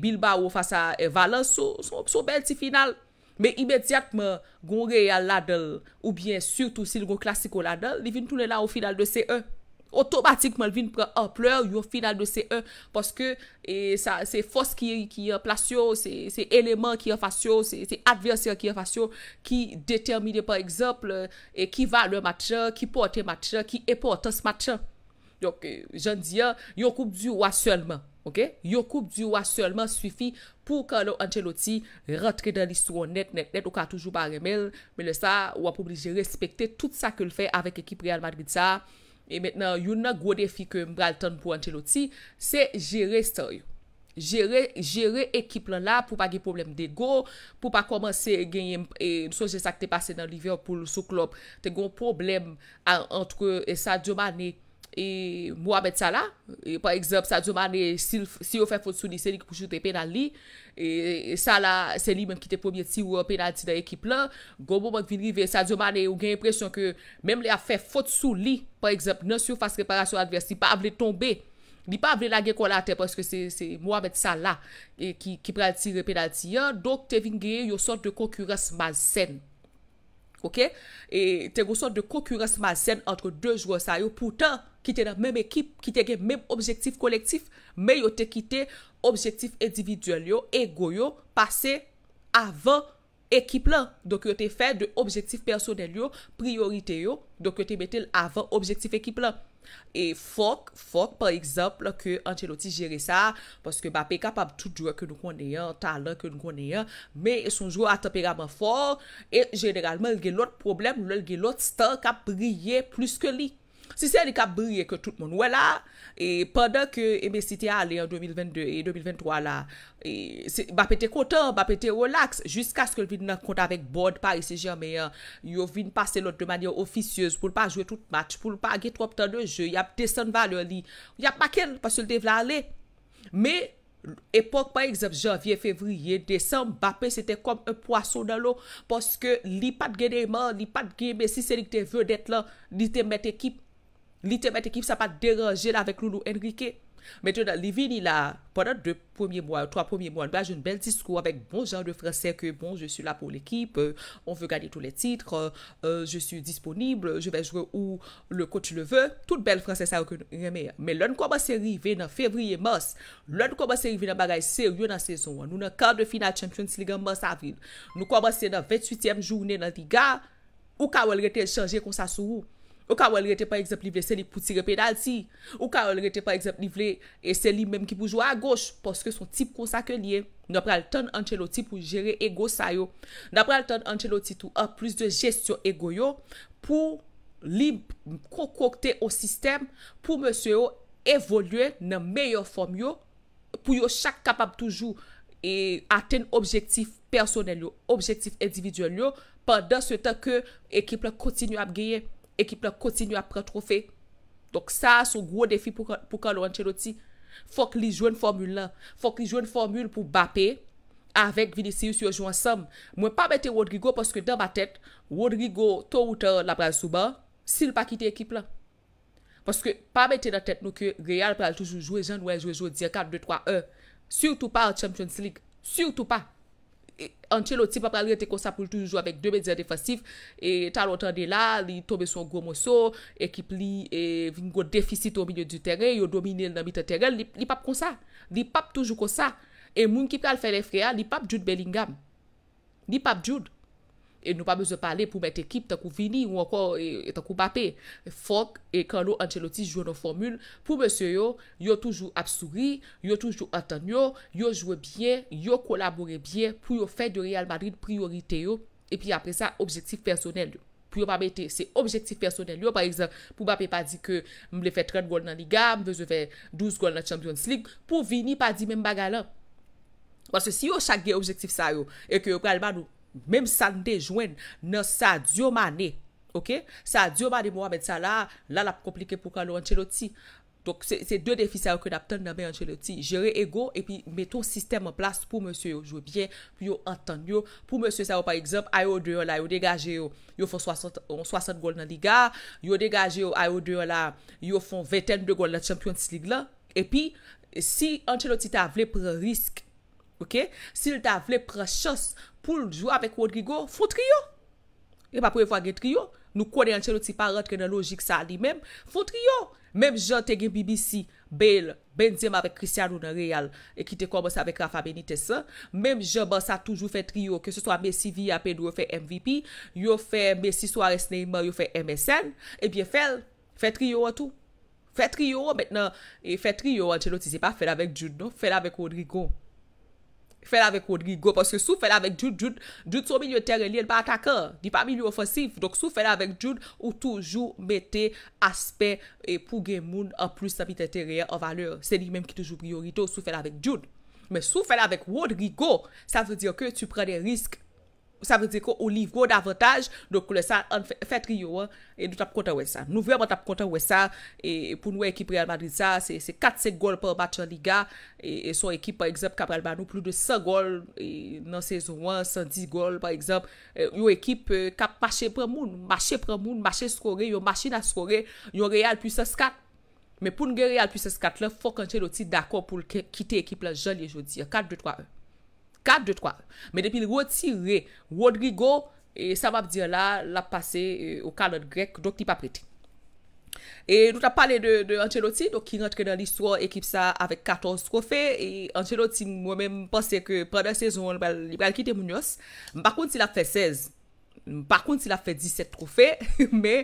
bilba ou fasa valyon, sou bel ti final. Men imediatman, goun re al ladel, ou bien surtout si l goun klasik al ladel, li vin tout le la ou final de CE. Otomatikman, li vin pre a pleur yo final de CE. Paske, se fos ki yon plasyon, se eleman ki yon fasyon, se adverseyon ki yon fasyon, ki determine par ekzaple, ki va le matjan, ki po ate matjan, ki e po ate matjan. Donk, euh, jan diyan, yon koum diyo wasyonman. Yo koup diwa selman sufi pou ka lo anche loti rentre dan listou net net net ou ka toujou pa remel. Men le sa wap oblige respekte tout sa ke l fè avèk ekip Real Madrid sa. E mennen yon nan gwo defi ke mbral ton pou anche loti se jere stoy. Jere ekip lan la pou pa ge problem de go. Pou pa komanse genye msonje sa ke te pase nan Liverpool sou klop. Te gwo problem entre sa diwmane koum. Et Mohamed Salah, e par eksept, sa djoman e si yo fè fòt sou li, se li ki pou joute penal li. Et Salah, se li menm ki te pòmye ti ou penal ti da ekip lan. Gomo mwenk vinri ve sa djoman e ou gen yon presyon ke menm li a fè fòt sou li, par eksept, nan si yo fòs reparasyon advers, ni pa avle tombe, ni pa avle lage kon la te, pòske se Mohamed Salah ki e, pral ti re penal ti yon. Dok te vingye yo sot de konkurans ma zen. Ok? E te yo sot de konkurans ma zen antre 2 jou sa yo, poutan... ki te gen menm ekip, ki te gen menm objektif kolektif, men yo te ki te objektif individual yo, ego yo, pase avan ekip lan. Donk yo te fe de objektif personel yo, priorite yo, donk yo te metel avan objektif ekip lan. E fok, fok, par exemple, ke anje loti jere sa, paske ba pe kapab tout jwa ke nou kon eyan, talan ke nou kon eyan, men e sonjwa atemperaman fok, e generalman lge lot problem, lge lot stan kap brye plus ke lik. Si se li ka briye ke tout moun wè la, e pandan ke MSC te a li an 2022 e 2023 la, e bap ete kontan, bap ete relax, jiska skil vin nan kontan vek board pa, e se jan meyan, yo vin pase lot de manyon ofisyez, pou l pa jwe tout match, pou l pa ge trop tan de jè, yap desan va lè li, yap pa ken, pas se l te vla li. Me, epok, pa eksep janvye, fevriye, desan, bap ete se te kom e poasou nan lò, poske li pat genèman, li pat genème, si se li te vèdèt lan, li te met ekip, Li te met ekip sa pa deranje la vek lounou Enrique. Meten la, Livin il a, pandan 2 premier moun, 3 premier moun, bej un bel diskou avèk bon jan de fransè ke bon, je sou la pou l'ekip, on ve gani tout le titre, euh, je sou disponible, je ve jre ou le kot le ve, tout bel fransè sa akoun remè. Men loun komanse rive nan fevriye mons, loun komanse rive nan bagay ser yon nan sezon, nou nan kan de final Champions League mons avril, nou komanse nan 28e jounen nan Liga, ou kawel rete chanje kon sa sou ou? Ou ka ou al rete pa ekseple li vle se li pou tire pedal si. Ou ka ou al rete pa ekseple li vle e se li mem ki pou jwa a goch. Poske son tip konsake li e. N apre al ton anche lo ti pou jere ego sa yo. N apre al ton anche lo ti tou a plus de gestyon ego yo. Pou li konkokte o sistem. Pou monsye yo evolye nan meyo form yo. Pou yo chak kapap toujou. E aten objektif personel yo. Objektif individual yo. Pandan se ta ke ekip la kontinu ap geye. Ekip la kontinu apre trofe. Dok sa sou gwo defi pou ka lou an chenoti. Fok li jwen formule la. Fok li jwen formule pou bapè. Avèk Vinicius yon jou ansam. Mwen pa mette Rodrigo. Poske dan ma tet. Rodrigo tou ou ta la pral souba. Sil pa kite ekip la. Poske pa mette nan tet nou ke. Real pral toujou jwen janwe. Jwen jwen jwen. 4, 2, 3, 1. Soutou pa an Champions League. Soutou pa. anche loti pa pral rete konsa pou l toujou jou avèk 2 medya defansif, e tal otan de la, li tobe son gwo moso, ekip li e, vingou defisit ou minyo di teren, yo domine nan mita teren, li pap konsa, li pap toujou konsa, e moun ki pral fè le freya, li pap joud belingam, li pap joud, E nou pa mèze pale pou mète ekip ta kou vini ou ankon ta kou pape. Fok, e kano Angelotti jwè nou formule, pou mèse yo, yo toujou apsouri, yo toujou atan yo, yo jwè bie, yo kolabore bie pou yo fè de Real Madrid priorite yo. E pi apre sa, objektif personel yo. Pou yo pa mète, se objektif personel yo, par exemple, pou mèpe pa di ke m lè fè 30 gol nan Liga, m lè fè 12 gol nan Champions League, pou vini pa di mèm baga la. Wase si yo chak gen objektif sa yo, e ki yo pralman yo, Mem san de jwen, nan sa diyo mani. Ok? Sa diyo mani mwa met sa la, la la komplike pou ka nou anche loti. Dok se de defi sa yo ke nap ten nabè anche loti. Jere ego, epi met ton sistem an plas pou monsye yo. Jowe bien, pou yo antan yo. Pou monsye sa yo, par exemple, a yo de yo la, yo degaje yo. Yo fon 60 gol nan Liga. Yo degaje yo, a yo de yo la, yo fon 20 de gol nan Champions League la. Epi, si anche loti ta vle pre risk. Ok? Si yo ta vle pre chos, ok? pou jou avèk Rodrigo, fò triyo. E pa pou evwa gen triyo. Nou konen an chenot si pa rentre nan logik sa li mem, fò triyo. Mem Jean te gen BBC, Bale, Benzema avèk Christiane ou nan Real, e kite komos avèk Rafa Benitez sa, mem Jean bas sa toujou fè triyo, ke se so a Messi, Villapèdou, fè MVP, yo fè Messi, Suarez, Neymar, yo fè MSN, e bi fè triyo an tou. Fè triyo an chenot si se pa fè la avèk Juno, fè la avèk Rodrigo. fè la vek Rodrigo, poske sou fè la vek Jun, Jun sou milyon terrel, li el pa akaka, di pa milyon ofosif, dok sou fè la vek Jun, ou toujou mette aspe, e pouge moun, a plus sapit etereye, a valeur, se di menm ki toujou priorito, sou fè la vek Jun, me sou fè la vek Rodrigo, sa vredir ke tu prene risk, sa vè diè ko olivro davantaj do pou lè sa an fètri yon nou vèm an tap konten wè sa pou nou ekip Real Madrid sa se 4-5 gol pou an bachan liga e son ekip par eksep Kapral Banou pou lè sa gol nan sezon 1 110 gol par eksep yon ekip kap mache pramoun mache pramoun, mache skore, yon machine a skore yon Real Puissances 4 me pou nou ge Real Puissances 4 lè fòk an chè lò tit d'akon pou lè kite ekip la jol yon jodi, 4-2-3-1 4-2-3, me depil rotire Rodrigo, e sa map diya la, la pase euh, ou kalot grek, dok ti pa prete. E nou ta pale de Ancelotti, dok ki rentre dan l'histoire, ekip sa avek 14 trofe, e Ancelotti mwem mwem pase ke prena sezon, li pral kite Mounios, bakoun si la fe 16, bakoun si la fe 17 trofe, me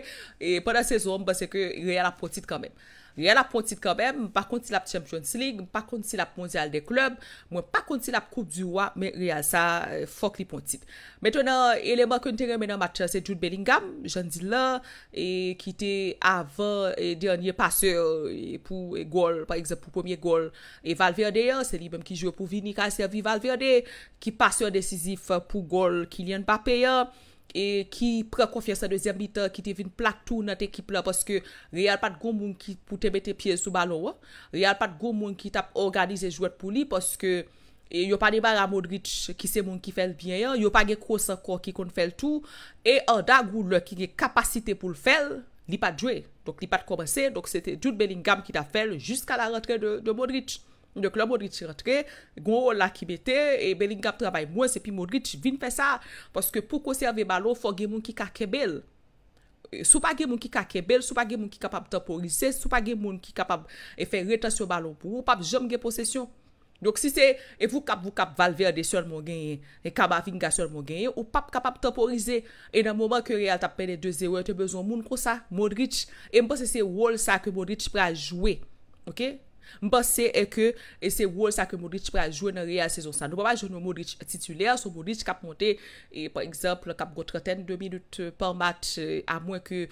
prena sezon, base ke yon yon apotite kamen. Rè la pon tit kanbèm, mwen pa konti lap Champions League, mwen pa konti lap Mondial de Klub, mwen pa konti lap Koup du Roi, men rè al sa fok li pon tit. Mètona, eleman konti remè nan matre se Jude Bellingham, jandil la, ki te avan dernye paseur pou gol, par eksept pou poumye gol, e Valverde ya, se li mèm ki jo pou vinik asevi Valverde, ki paseur desizif pou gol Kilian Pape ya. E ki prekofye sa dezem bitan ki te vin platou nan te ekip la Paske real pat goun moun ki pou te bete piye sou balon Real pat goun moun ki tap organize jouet pou li Paske e, yo pa ne bar a Modric ki se moun ki fel bien yan Yo pa ge kousan kon ki kon fel tou E an da goun lor ki ge kapasite pou l fel Li pat dwe, li pat komese Donk se te joun belingam ki ta fel jusqu a la rentre de Modric Ndok la Modric rentre, gwo la ki bete, e belin kap trabay mwen se pi Modric vin fè sa. Paske pou konserve balon, fò gen moun ki kake bel. Sou pa gen moun ki kake bel, sou pa gen moun ki kapap tamporize, sou pa gen moun ki kapap e fè retasyon balon pou, ou pap jom gen posesyon. Ndok si se, e fou kap, fou kap valverde syon moun genye, e kaba vingasyon moun genye, ou pap kapap tamporize. E nan mouman kè real tap pè de 2-0, ete bezon moun kousa, Modric, e mbose se wòl sa ke Modric prè a jwè. Ok? Mpase e ke e se wòl sa ke Modric pre a jwè nan real sezon sa. Nou pa pa jwè nan Modric titulè. Son Modric kap monte, e par eksemple, kap go tretèn 2 minut par mat a mwen ke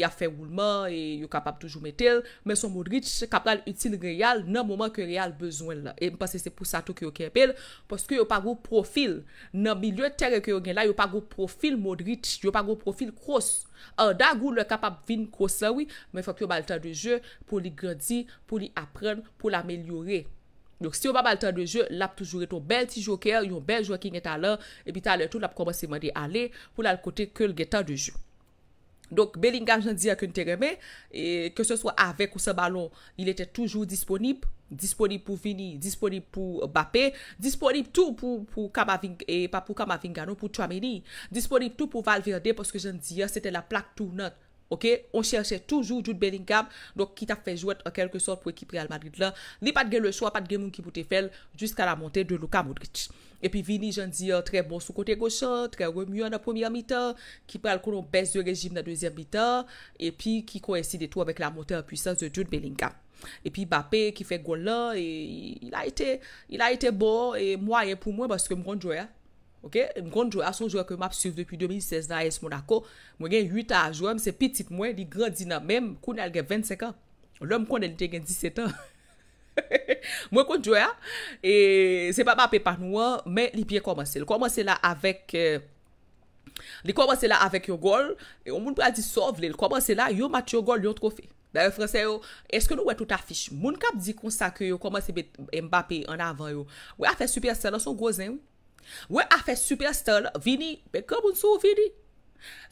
ya fè woulman e yo kapap toujou metèl. Men son Modric kap lal util nan real nan mouman ke real bezwen la. E mpase se pou sa tou ki yo kèpèl. Poske yo pa go profil nan mi lwè terè ki yo gen la, yo pa go profil Modric, yo pa go profil kros. An, da goun lè kapap vin kosa wè, men fòk yon bal tan de jè pou li gredi, pou li apren, pou l amelyore. Nou, si yon ba bal tan de jè, lè ap toujoure ton bel ti jokè, yon bel jokè gen ta lè, epi ta lè tout lè ap kompenseman de ale pou lè al kote ke l gen tan de jè. Donk belingan jan diya kwen te reme, ke se swa avek ou se balon, il ete toujou disponib, disponib pou vini, disponib pou bapè, disponib tou pou kamavingano, pou non, tramini, disponib tou pou valverde, poske jan diya, sete la plak tou not. Ok, on cherche toujou Doud Belinka, do ki ta fe jwet an kelke sort pou ekipre al Madrid la. Li pat gen le chou, pat gen moun ki pote fel, jiska la monte de Luka Modric. E pi vini jan zi, tre bon sou kote gosha, tre remyo an a premi amita, ki pre al konon bes de rejim nan deuxième amita, e pi ki koe ensi de tou avèk la monte an pwisans de Doud Belinka. E pi Bappe ki fe Golan, e il a ete, il a ete bon, e mwayen pou mwen baske mwen jwè. Ok, mwen konjou ya, son jou ya ke map suiv depi 2016 nan AES Monaco. Mwen gen 8 a a jou, mwen se pitit mwen, li grandina. Mem, koun al gen 25 an. Lè mwen kon el ten gen 17 an. Mwen konjou ya, e, se pa pape pa nou an, men li piye komanse. Li komanse la avèk, euh, li komanse la avèk yo gol. Yon e, moun pou a di sovle, li komanse la, yo mat yo gol, yo trofe. Da yon franse yo, eske nou wè tout afish? Moun kap di kon sa ke yo komanse bete mbapè an avan yo. Wè a fè super, se nan son gozen yo. Wè a fè superstel, vini, mè gè moun sou vini.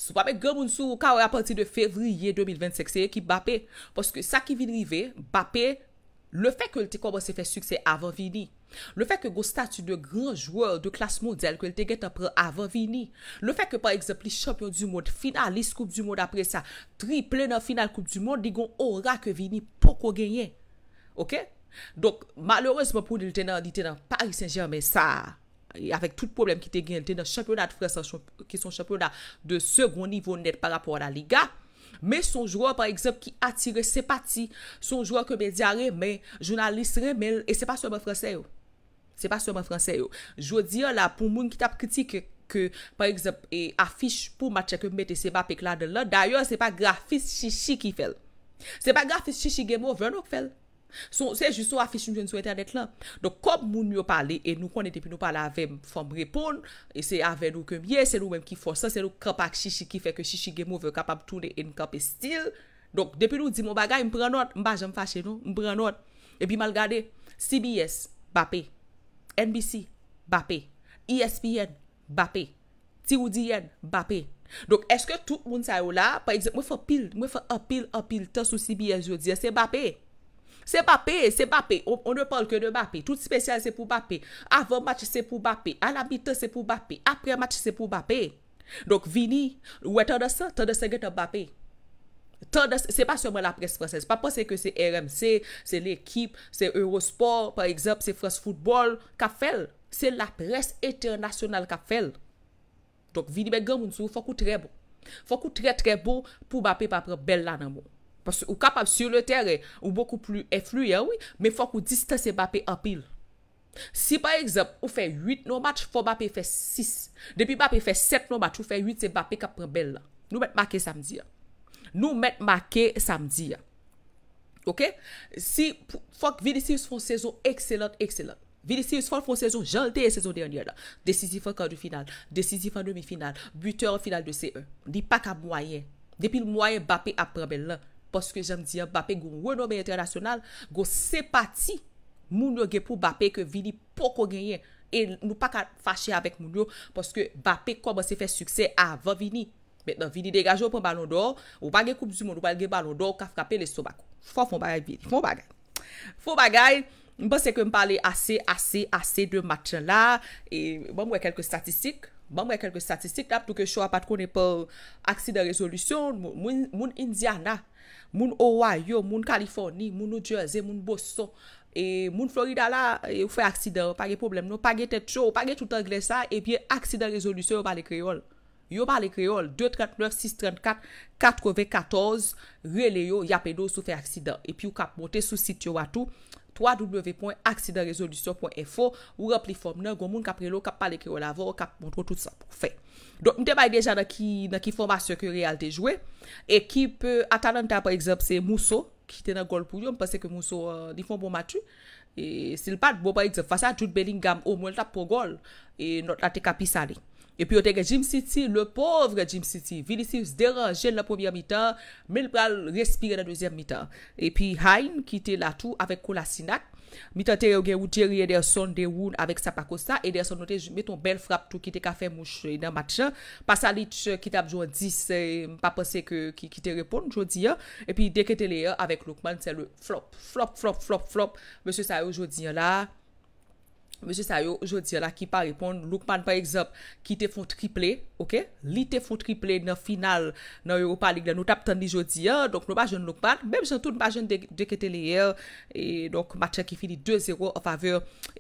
Swa mè gè moun sou kawè a pati de fevriye 2026, se ekip bapè. Poske sa ki vin rive, bapè, le fè kòl te komosè fè suksè avan vini. Le fè kòl gò statu de gran jwòr, de klas model, kòl te get apre avan vini. Le fè kòl par exemple, champion du moun, finalist, koup du moun apre sa, triplè nan final koup du moun, digon ora ke vini, poko genyen. Donk malorezman pou nil tè nan, nil tè nan Paris Saint-Germain, sa... Avèk tout problem ki te gen, te nan chanpyonat fransè, ki son chanpyonat de second nivou net par rapport nan liga. Men son jwo par eksept ki atire se pati, son jwo komediare men, jounalistre men, e se pa souman fransè yo. Se pa souman fransè yo. Jwo diyo la, pou moun ki tap kritik ke, par eksept, e afish pou matche ke mette se pa pek la de la, d'ayon se pa grafis chichi ki fel. Se pa grafis chichi gen moun ven nouk fel. Se jisou afish nou gen sou internet la Dok kom moun yo pale non? E nou kon e depi nou pale avem Fom repon E se avem nou kem ye Se nou menm ki fosa Se nou kapak shishi Ki feke shishi gen mou Ve kapap toune en kapi stil Dok depi nou di mou bagay Mpren not Mbajan fache nou Mpren not E bi mal gade CBS Bapè NBC Bapè ESPN Bapè TIRUDYEN Bapè Dok eske tout moun sayo la Pa egze mwen fapil Mwen fapil apil Tansou CBS yo di Se Bapè Se BAPE, se BAPE, on ne parle ke de BAPE Tout spesyal se pou BAPE Avan match se pou BAPE, ala bitan se pou BAPE Apre match se pou BAPE Donk Vini, wè tanda se, tanda se ge te BAPE Tanda se, se pa soman la pres fransese Pa pose se ke se RMC, se l'ekip, se Eurosport Par exemple, se France Football, kafel Se la pres eternasyonal kafel Donk Vini mè gè moun sou fokou trebo Fokou tre trebo pou BAPE pa pre bel nan moun Ou kapap sur le terre ou moukou pli eflu ya oui, men fok ou distan se bapè apil. Si par exemple, ou fè 8 nomat, fò bapè fè 6. Depi bapè fè 7 nomat, ou fè 8 se bapè kap prebel la. Nou mèt makè samdi ya. Nou mèt makè samdi ya. Ok? Si fok Vinicius fò sezon excellent, excellent. Vinicius fò sezon jantè sezon dernyè la. Desisi fò kò du final, desisi fò de mi final, buter final de CE. Di pak ap mwayen. Depi mwayen bapè ap prebel la. Poske janm diyan, BAPE goun renome internasyonal, goun se pati moun yo ge pou BAPE ke Vini poko genyen. E nou pa ka fache avek moun yo, poske BAPE kwa mwen se fe sukse avan Vini. Metan, Vini degajo pou manon do, ou bagay koum zi moun, ou bagay ge manon do, kaf kape le sobak. Fon fon bagay Vini, fon bagay. Fon bagay, mwen se ke m pale ase, ase, ase de matran la, e mwen mwen kelke statistik, mwen mwen kelke statistik, ap touke chou apat konen pou aksi de rezolusyon, moun india na. Moun Hawaii, yon moun Kaliforni, moun New Jersey, moun Boston, e moun Florida la e ou fe aksida, ou page problem nou, page tetcho, ou page toutan gle sa, epi aksida rezolusyon yon pale kreol. Yon pale kreol, 239 634 94, rele yon, yapen nou sou fe aksida, epi yon kapmote sou sit yo atou. www.aksidarezolution.fo ou repli form nan gwo moun kap relo kap pale ki w lavo, kap moun tro tout sa pou fè. Don, mte bay dejan nan ki formasyon e ki realte jwe. Ekip, atan nan ta par eksep, se Mousso ki tena gol pou yon, pese ke Mousso li euh, fon pou bon matu. Se l pat, bo par eksep, fasa jout belin gam ou mwen tap pou gol, e not late kapisane. E pi yo te ge Jim City, le povre Jim City, vilisi sderanjen la pwoyer mitan, men pral respire la dwezyem mitan. E pi Hein kite la tou avek kola sinak, mitan te yo gen ou djeri e der son de woun avek sa pakos la, e der son note meton bel frap tou kite kafe mouch nan matjan, pasalit ki tabjou an dis, mpa pase ki kite repon jodi ya, e pi dekete le ya avek Lokman, se le flop, flop, flop, flop, flop, mse sa yo jodi ya la, Mwenje sa yo jodi la ki pa repon lukman par eksept ki te fon triple, ok? Li te fon triple nan final nan Europa League la nou tap tan di jodi ya. Donk nou ma jen lukman, menm jen tout ma jen dekete le yer. E donk matya ki fini 2-0 avave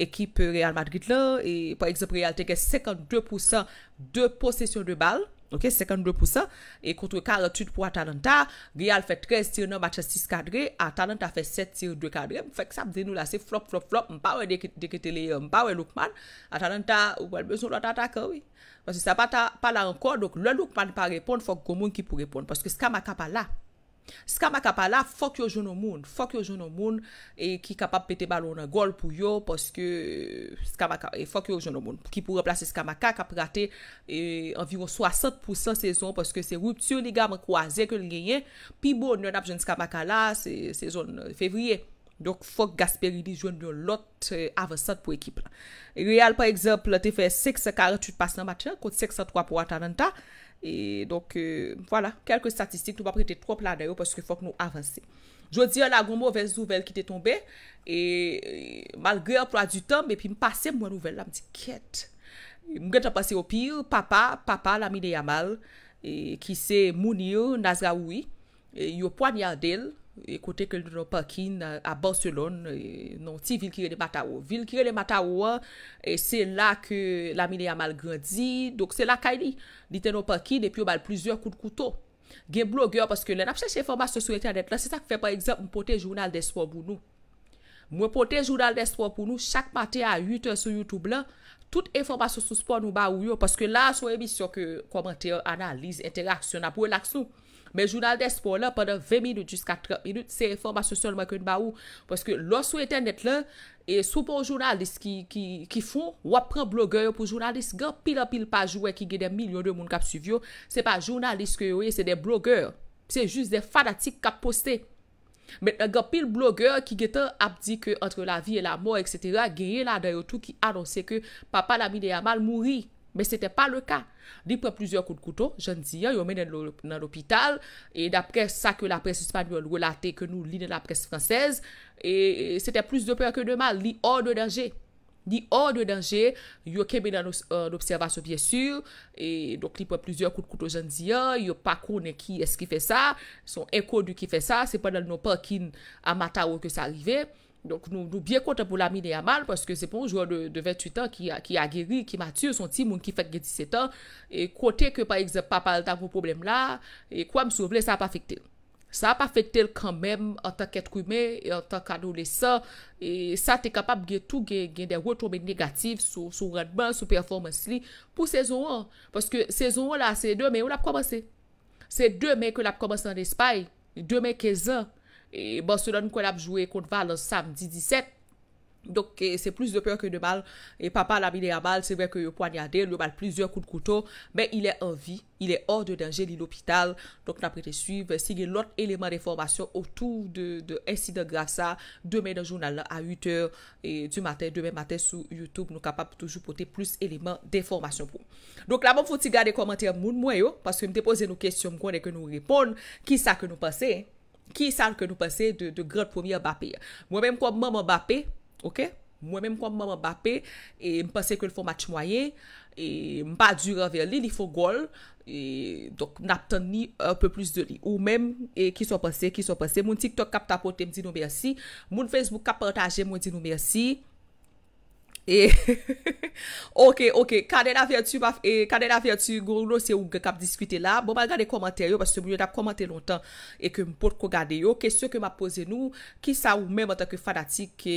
ekip Real Madrid la. E par eksept Real teke 52% de posesyon de bal. Ok, 52%. E koutwe kare tut pou Atalanta. Gyal fè 13 sir non bache 6 kadre. Atalanta fè 7 sir 2 kadre. Fèk sa mzenou la se flop flop flop. Mpa wè dekitele, euh, mpa wè Loukman. Atalanta wè lbezoun lwa tatake wè. Fèk se sa pata pala anko. Dok lwen Loukman pa repon fòk gomoun ki pou repon. Fèk se kam akapa la. Skamaka pa la, fok yo joun o moun, fok yo joun o moun e ki kapap pete balon an gol pou yo Poske e, e, fok yo joun o moun, ki pou replase Skamaka kap rate e, environ 60% sezon Poske se ruptyon li gam kwa ze ke l genyen, pi bo nou nap joun Skamaka la sezon fevriye Dok fok Gasperini joun nou lot avansat pou ekip la Real pa ekzempl te fe 648 pas nan matyan, kote 603 pou Atalanta Et donc, euh, voilà, quelques statistiques Nous m'apprêtez trois plans d'ailleurs Parce qu'il faut que nous avancez Je veux dire la grosse mauvaise nouvelle qui t'est tombée Et euh, malgré un poids du temps Mais puis me passez moi nouvelle La petite quête M'guette à passer au pire Papa, papa l'ami de Yamal Qui s'est mounir Nazraoui Yo poignardel E kote ke li nou parkin a Barcelon, non ti vil kire de Matarou. Vil kire de Matarou an, se la ke la mile ya mal gradi. Dok se la kani, li ten nou parkin e pyo mal plizur kout koutou. Gen blogger, paske le napse se informasyon sou internet la, se sa k fe par egzap, mwen pote jounal de sport pou nou. Mwen pote jounal de sport pou nou, chak mate a 8 an sou Youtube la, tout informasyon sou sport nou ba ou yo, paske la sou emisyon ke komente, analize, interaksyon apwe laks nou. Men jounal despo la pwede 20 minout jis 4 minout se reforma sosyon mwen kwen ba ou. Pweske lò sou eten net la, sou pou jounal dis ki foun, wap pran bloger pou jounal dis, gen pil an pil pajou wè ki gen de milyon de moun kap suvyo. Se pa jounal dis ki wè, se de bloger. Se jous de fanatik kap poste. Men gen pil bloger ki gen ten abdik entre la vi e la mò, etc. Geye la deyotou ki anonsè ke papa la mi deyamal mouri. Men se te pa le ka. Li pre plizye kou de koutou, jan ziya, yo menen nan l'opital. E dapre sa ke la pres espanyol relate ke nou li nan la pres fransez. E se te plus de per ke de mal, li or de denje. Li or de denje, yo ke menen nan euh, l'observasyon, bien sur. E donk li pre plizye kou de koutou, jan ziya, yo pa kone ki eski fe sa. Son e kou du ki fe sa, se pa nan nou parkin amata ou ke sa arrive. Donk nou byen konten pou la mini amal, paske se pon jouan de 28 an ki ageri, ki matyur, son ti moun ki fèk gen 17 an, e kote ke par exemple pa pal ta pou problem la, e kwa m sou vle, sa pa fèk tel. Sa pa fèk tel kanmèm an tan ket koumè, an tan kanou lesan, e sa te kapab gen tou gen gen de wotoumen negatif sou rendman, sou performans li, pou sezon an. Paske sezon an la, se demè, ou la p'komanse? Se demè ke la p'komanse nan espay, demè ke zan, Bon, se dan nou kon ap jowe koun val an samdi 17, donk e, se plus de peur ke de mal, e papa la mi de ya mal, se vek yo po anyade, yo mal plizye koun kouton, men il e anvi, il e or de denje li l'opital, donk na prete suiv, si gen l'ot eleman de formasyon otou de ensi de grasa, demen dan jounan la a 8 eur, e du maten, demen maten sou YouTube, nou kapap toujou pote plus eleman de formasyon pou. Donk la moun foti gade komantye moun mwayo, paske mte pose nou kestyon mkwane ke nou repon, ki sa ke nou pase, hein, Ki san ke nou pase de grad pwomi a bappe ya? Mwen menm kwa mwen mwen bappe, ok? Mwen menm kwa mwen mwen bappe, e mpase ke l fwa match mwaye, e mpa dura ver li, li fwa gol, e dok mnap tani a pwe plus de li. Ou menm, e ki so pase, ki so pase, mwen TikTok kap tapote, mdi nou mersi, mwen Facebook kap partaje, mwen di nou mersi, E, [laughs] ok, ok, kade la vertu, e, kade la vertu, goun nou se ou gen kap diskute la, bon ba gade komante yo, bas se moun yo dap komante lontan, e ke mpote kogade yo, kese yo ke ma pose nou, ki sa ou menm an tanke fanatik e,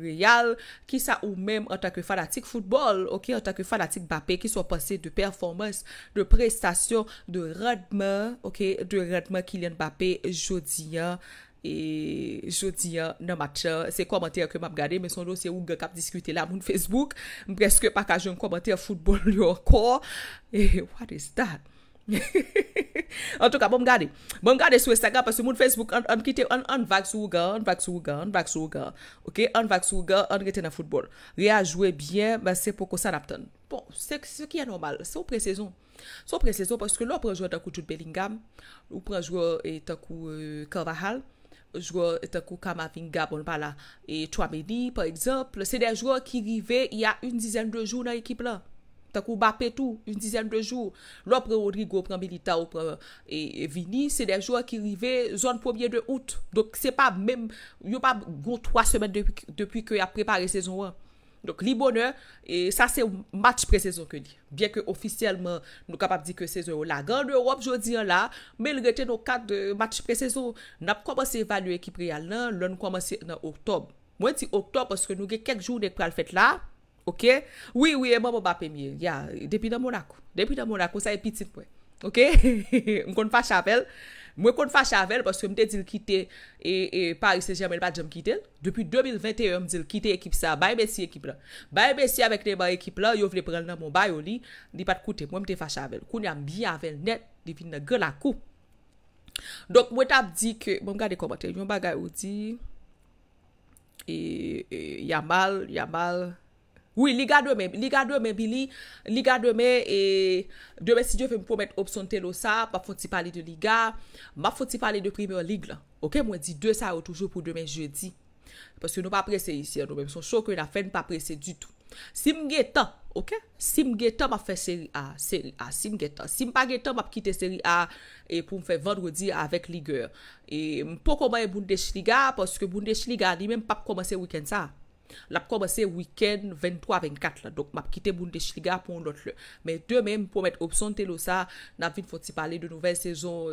real, ki sa ou menm an tanke fanatik football, ok, an tanke fanatik BAPE, ki so panse de performans, de prestasyon, de redman, ok, de redman Kilian BAPE jodi ya, E, jodi, eh, nan mat, eh, se komentèr ke m ap gade, men son dosye, unge kap diskute la moun Facebook, m brezke pa kaje un komentèr foudbol lyo akor. E, what is that? An [laughs] touka, bon, m ap gade. Bon, m ap gade sou Instagram, parce moun Facebook, an kite, an vax ou gane, an vax ou gane, an vax ou gane. Ok, an vax ou gane, an retena foudbol. Re a jwe bien, ben se poko san ap ten. Bon, se ki an normal, se ou pre sezon. Se ou pre sezon, parce ke nou pranjwe takou jout belingam, ou pranjwe takou kavahal, eh, jouor etakou kama vingabon pala e 3 meni par exemple se de jouor ki rive y a un dizen de jou nan ekip la etakou bape tou un dizen de jou lopre Rodrigo pran milita ou pran e vini se de jouor ki rive zon premier de out yo pa go 3 semen depi ke a prepare sezon 1 Donk li bonnen, sa se match pre sezon ke di. Bien ke ofisyelman nou kapap di ke sezon la. Gan Europe jodi an la, men l rete nou kak de match pre sezon. Nap komanse evalue ekip real nan, lan komanse nan oktob. Mwen ti oktob, aske nou ge kek joun ek pral fet la. Ok? Oui, oui, e mou mou bap emye. Ya, depi nan Monaco. Depi nan Monaco, sa e pitit mwen. Ok? M kon fache apel. Mwen kon fache avel, paske mwen te dil kite e, e, Paris Saint-Germain, mwen pa jom kite. Depi 2021, mwen te dil kite ekip sa. Baye Messi ekip la. Baye Messi avek neman ekip la, yo vle prel nan mwen bayo li. Li pat kute, mwen te fache avel. Koun yam bi avel net, li vin nan gwen la kou. Donk mwen tap di ke, mwen gade komate, yon bagay ou di. E, e, yamal, yamal. Oui, Liga 2 me, Liga 2 me, Billy, Liga 2 me, eee, 2 me si diyo fe m pou met opson tel o sa, pa foti pali de Liga, ma foti pali de 1er lig la, okey, mwen di 2 sa yo toujou pou 2 me jeudi, pweske nou pa prese isi, anou, mwen son show kwen a fe, nou pa prese du tout. Sim ge tan, okey, sim ge tan ma fe seri a, seri a, sim ge tan, sim pa ge tan ma p kite seri a, e pou m fe vendredi avek Liga, e m pou komanye Boundesh Liga, pweske Boundesh Liga ni menm pa komanse wikend sa, a. l ap kome se wiken 23-24 la dok map kite moun dech liga pou an lot le me de men m pou met opson te lo sa nan vin foti pale de nouvel sezon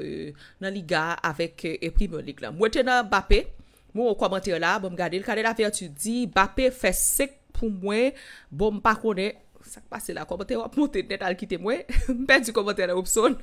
nan liga avek e primer lig la mwete nan BAPE moun w komante la bom gade l kade la vey atu di BAPE fe sek pou mwen bom pa kone sak pase la komante w ap mwote net al kite mwen mwen di komante la opson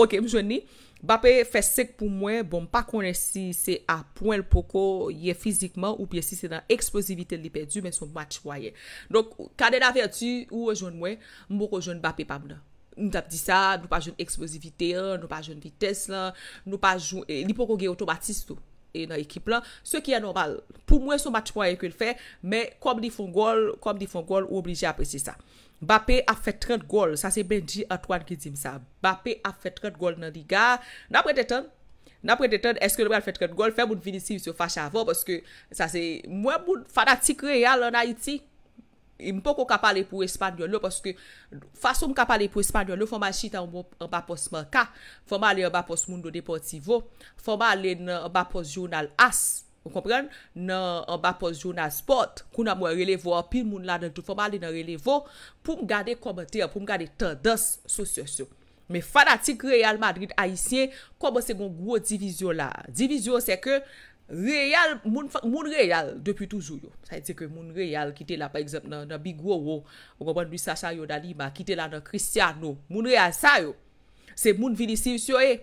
ok mjwen ni Bape fesek pou mwen, bon pa kone si se apwen l poko ye fizikman ou pi si se nan eksplosivite l li perdi men son match po a ye. Donk kade na vertu ou o joun mwen, mwen pou kon joun bape pa mnen. Nou tap di sa, nou pa joun eksplosivite, nou pa joun vites la, nou pa joun, e, li poko ge otomatistou e nan ekip la. Se ki an normal, pou mwen son match po a ye ke l fè, men kom li fon gol, kom li fon gol, ou oblije apresi sa. Bape a fet 30 gol, sa se Benji Antoine ki zim sa, bape a fet 30 gol nan diga, nan prete tan, nan prete tan eske lome a fet 30 gol, fè moun vinisi yon fach avon, poske sa se mwen moun fanatik real nan Haiti, mpoko kap ale pou Espanyol lò, poske fason m kap ale pou Espanyol lò, fòman chita yon bapos Maka, fòman ale yon bapos Mundo Deportivo, fòman ale yon bapos Jounal Asse, Ou kompren, nan mba pozjou nan spot, kou nan mwen relevo api moun la nan tout formal di nan relevo, pou m gade kompote, pou m gade tendas sosyosyo. Me fanatik Real Madrid a isye, kompose goun gwo divizyo la. Divizyo se ke, real, moun real, depi toujou yo. Sa yi teke moun real ki te la, par exemple, nan bigwo yo, ou goun mwen lisa chan yo dali, ma ki te la nan Cristiano, moun real sa yo. Se moun vilisivsyo e,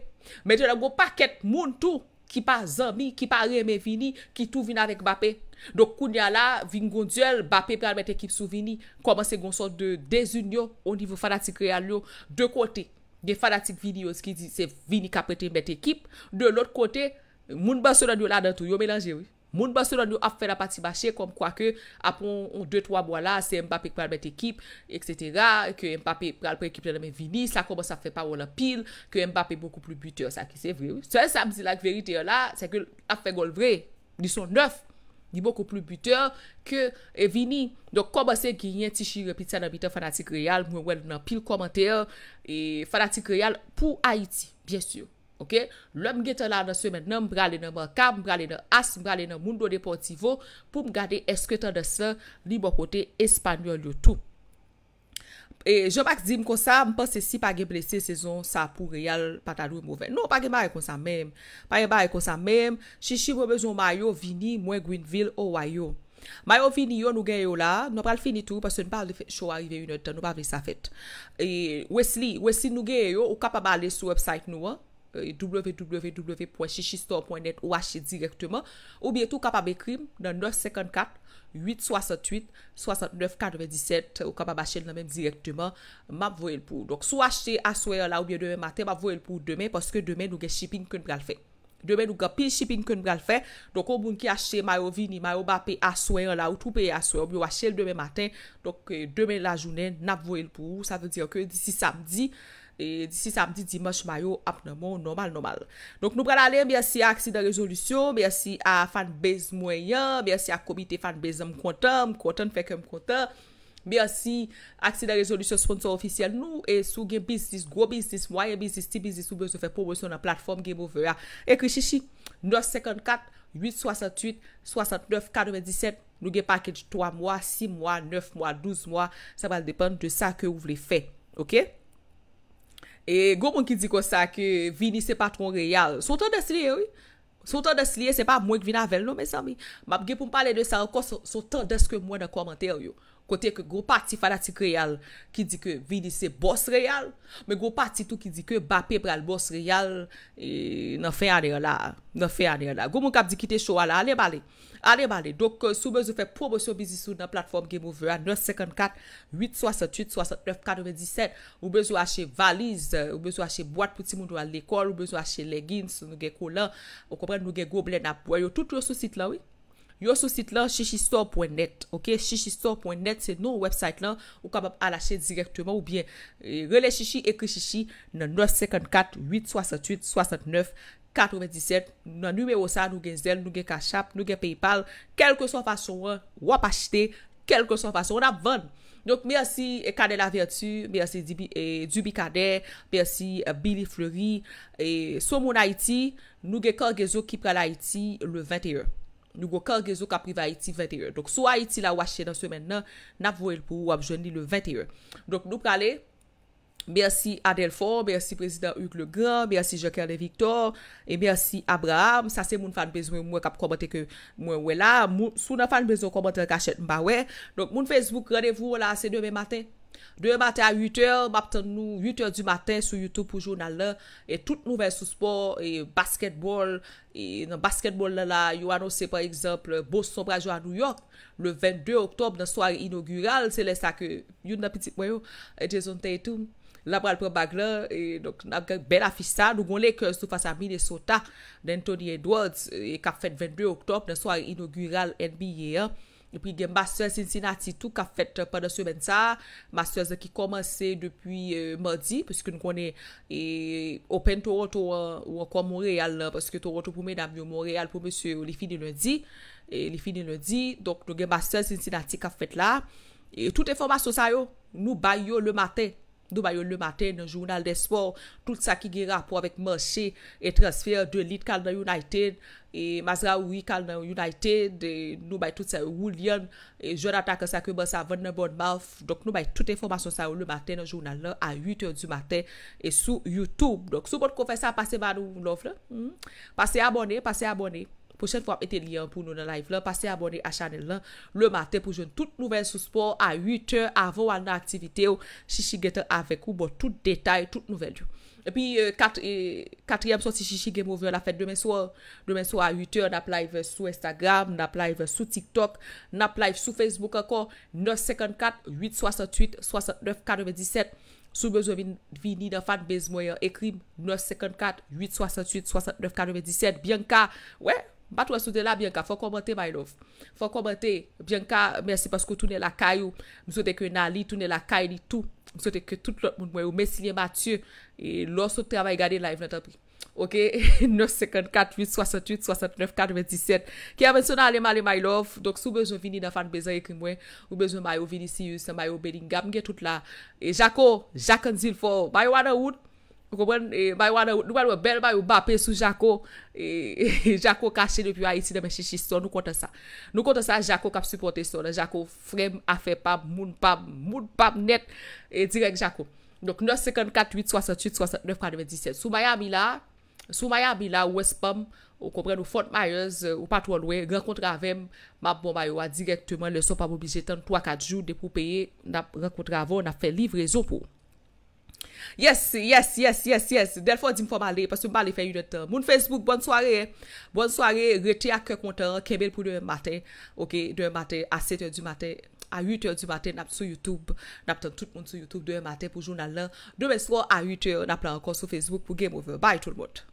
me te la goun paket moun tou. ki pa zami, ki pa reme vini, ki tou vina vek bapè. Dok koun ya la, vingon djel, bapè pral met ekip sou vini, koman se gonson de dezun yo, o nivou fanatik realyo, de kote, de fanatik vini yo, ski di se vini kapete met ekip, de lot kote, moun baso la diyo la dantou, yo menanje we. Moun baso nan nou af fe la pati bashe kom kwa ke apon 2-3 mwa la se mbap e kwa almet ekip, eksetera, ke mbap e kwa almet ekip nan men vini, sa komos a fe pa wou la pil, ke mbap e mboukou plou buteor sa ki se vre ou. Se sa mzi la kverite yo la, se ke af fe gol vre, ni son 9, ni mboukou plou buteor, ke e vini, do komos e genyen ti shirepit sa nan bitan fanatik real, mwen wè nan pil komantè, fanatik real pou Haiti, bien sou. Ok, lèm gètè la nè sè men nan mbrale nan mè kam mbrale nan as mbrale nan moun do depotivo pou m gade eskwè tan dè sè li mò bon kote espanyol yo tou. E, jè mak zim kon sa, m pò se si page blese sezon sa pou real patalou mou ven. Non, page mare kon sa mèm. Mare mare kon sa mèm, chichi mwè bezon mayo vini mwen Greenville owayo. Mayo vini yo nou gen yo la, nou pral finitou, pò se nou pa li fè chou arive yon nou tan, nou pa li sa fèt. E, Wesley, Wesley nou gen yo, ou kap a bale sou website nou an. www.shishistore.net ou ashe direktman ou bie tou kapab ekrim nan 954-868-6947 ou kapab ashe nan men direktman map vwe l pou sou ashe aswe la ou bie demen maten map vwe l pou demen poske demen nou gen shipping kon pral fe demen nou gen pil shipping kon pral fe ou moun ki ashe marovi ni maro bape aswe la ou tou pe aswe ou bie wache l demen maten demen la jounen nap vwe l pou sa vwe dire ke disi samdi E Disi samdi, dimash, mayo, apnamon, nomal, nomal. Donk nou pral ale, mersi a Aksida Resolution, mersi a Fanbez Mwayan, mersi a Komite Fanbez Mkwantan, Mkwantan Fek Mkwantan, mersi Aksida Resolution sponsor ofisyen nou, e sou gen biz, dis, go biz, dis, mwayan biz, dis, ti biz, dis, sou bezou fe promosyon nan platform, gen mwove ya. E kri shishi, 954-868-6947, nou gen paket 3 mwa, 6 mwa, 9 mwa, 12 mwa, sa val depen de sa ke ou vle fe, ok? E gwo mwen ki di kwa sa ke vini se patron reyal. Sotan des liye woy. Sotan des liye se pa mwen ki vina vel non men sami. Mabge pou m pale de sa akos sotan des ke mwen nan komentaryo. Kote ke gwo pati fanatik reyal ki di ke vinise bors reyal Me gwo pati tou ki di ke bape pral bors reyal E nan fe ane yo la, nan fe ane yo la Gwo moun kap di kite showa la, ale bale Ale bale, dok euh, sou bezou fe promosyon bizisou nan platform Game Over A 954-868-69-497 Ou bezou ache valiz, ou bezou ache boat pou ti moun do al ekol Ou bezou ache leggings, nou gen kolan Ou kompren nou gen goblen apoy Yo tout yo sou sit la we Yo sou sit lan chichistore.net, ok? Chichistore.net se nou website lan ou kabap alache direktman ou bien. Eh, Relè chichi ekri chichi nan 954-868-69-97. Nan numero sa nou gen zel, nou gen kachap, nou gen paypal. Kelke son fasyon wan, wap achite, kelke son fasyon wan ap van. Nouk mersi Kade eh, Lavertu, mersi Dubi Kade, eh, mersi Billy Fleury. E sou moun Haiti, nou gen kagezo ki pral Haiti le 21. Nou gwo kar gezo kapriva Aiti 21. Dok sou Aiti la wache nan semen nan, nap vwe l pou wap jouni le 21. Dok nou prale, mersi Adel Fon, mersi Prezident Hugue Le Grand, mersi Jacques-Arne Victor, e mersi Abraham. Sa se moun fan bezwen mwen kap komante ke mwen wela. Moun sou nan fan bezwen komante kachet mba we. Dok moun Facebook, renevou la se dewe maten. 2 maten a 8 er, map tan nou 8 er di maten sou YouTube pou jounal la, e tout nouvel sou sport, e basketbol, e nan basketbol la la, yo anose par eksemple, Bo Sombrajou anou yok, le 22 oktob nan swari inogural, se le sa ke yon nan piti mwen yo, ete zonten etoum, labral pou bag la, e nok nan gen ben afisa, nou gwenle ke sou fasa Minnesota, nantoni Edwards, e kap fèt 22 oktob nan swari inogural en mi ye yon, Nupi gen master Cincinnati tout ka fèt pwede semen sa. Master seki komanse depi euh, mèrdi. Pweseke nou konen open Toronto euh, ou akwa Montreal la. Pweseke Toronto pou men amyo Montreal pou mèsè ou li fini lè di. Li fini lè di. Donk nou gen master Cincinnati ka fèt la. Tout e fòmasyon sa yo. Nou bay yo le matè. Nou bay yon le maten nan jounal de sport. Tout sa ki ge rapor avek mersi et transfer de lit kal nan United. E Mazraoui kal nan United. Nou bay tout sa roulyon. E Jonathan Kousakou basa ven nan bon mouf. Dok nou bay tout informasyon sa yon le maten nan jounal la. A 8 yon du maten. E sou Youtube. Dok sou bon kon fè sa pase man nou nouf la. Hmm? Pase abone, pase abone. Pochen fwa ap ete liyan pou nou nan live la. Pase abone a chanel la. Le mate pou jen tout nouvel sou sport. A 8h. Avon an aktivite yo. Shishi gete avek ou. Bon tout detay. Tout nouvel yo. Epi 4e sosi Shishi Game Over la fèd. Demen sou a 8h. Nap live sou Instagram. Nap live sou TikTok. Nap live sou Facebook akon. 954-868-6947. Sou bezou vin ni nan fad bezmoyan. Ekri 954-868-6947. Bianca. Wey. Bat wè sou de la, Bianca, fò komote, my love. Fò komote, Bianca, mèsi paskou tounè lakayou. Mèsi wè kè nan li, tounè lakayou li tou. Mèsi wè kè tout lòt moun mwen, ou mèsi li mètyou. E lòs wè tè amay gade live nè tapè. Ok, 954-868-69-417. Kè a mèsi wè nan ale male, my love. Dok sou mèj wè vini nan fan bezayè kè mwen. Mèj wè mèj wè mèj wè vini si yus, mèj wè mèj wè bèningam. Mèj wè mèj wè mèj wè mèj Nou kompren, nou konnen wè bel may wè bapè sou Jako, Jako kache dèpè wè iti dèmè chichi son, nou konten sa. Nou konten sa, Jako kap supporte son, Jako frem afe pam, moun pam, moun pam net, direk Jako. Nouk, 9, 54, 8, 68, 69, 97. Sou maya mi la, sou maya mi la, wè spam, nou kompren, ou font mayez, ou patwon wè, rekontre avèm, map bon maywa, direktmen lè son pabou bi jètan, 3-4 joud, dè pou peye, nap rekontre avè, nap fè livre zopo. Yes, yes, yes, yes, yes. Delfo di mfo male. Pasou mba li fe yon etan. Euh, moun Facebook, bon soare. Bon soare. Reti ak kè kontan. Kemel pou dewe maten. Ok, dewe maten. A 7 yo di maten. A 8 yo di maten. Nap sou YouTube. Nap ten tout moun sou YouTube. Dewe maten pou jounan lan. Domen so, a 8 yo. Nap la ankon sou Facebook. Pou game over. Bye tout moun.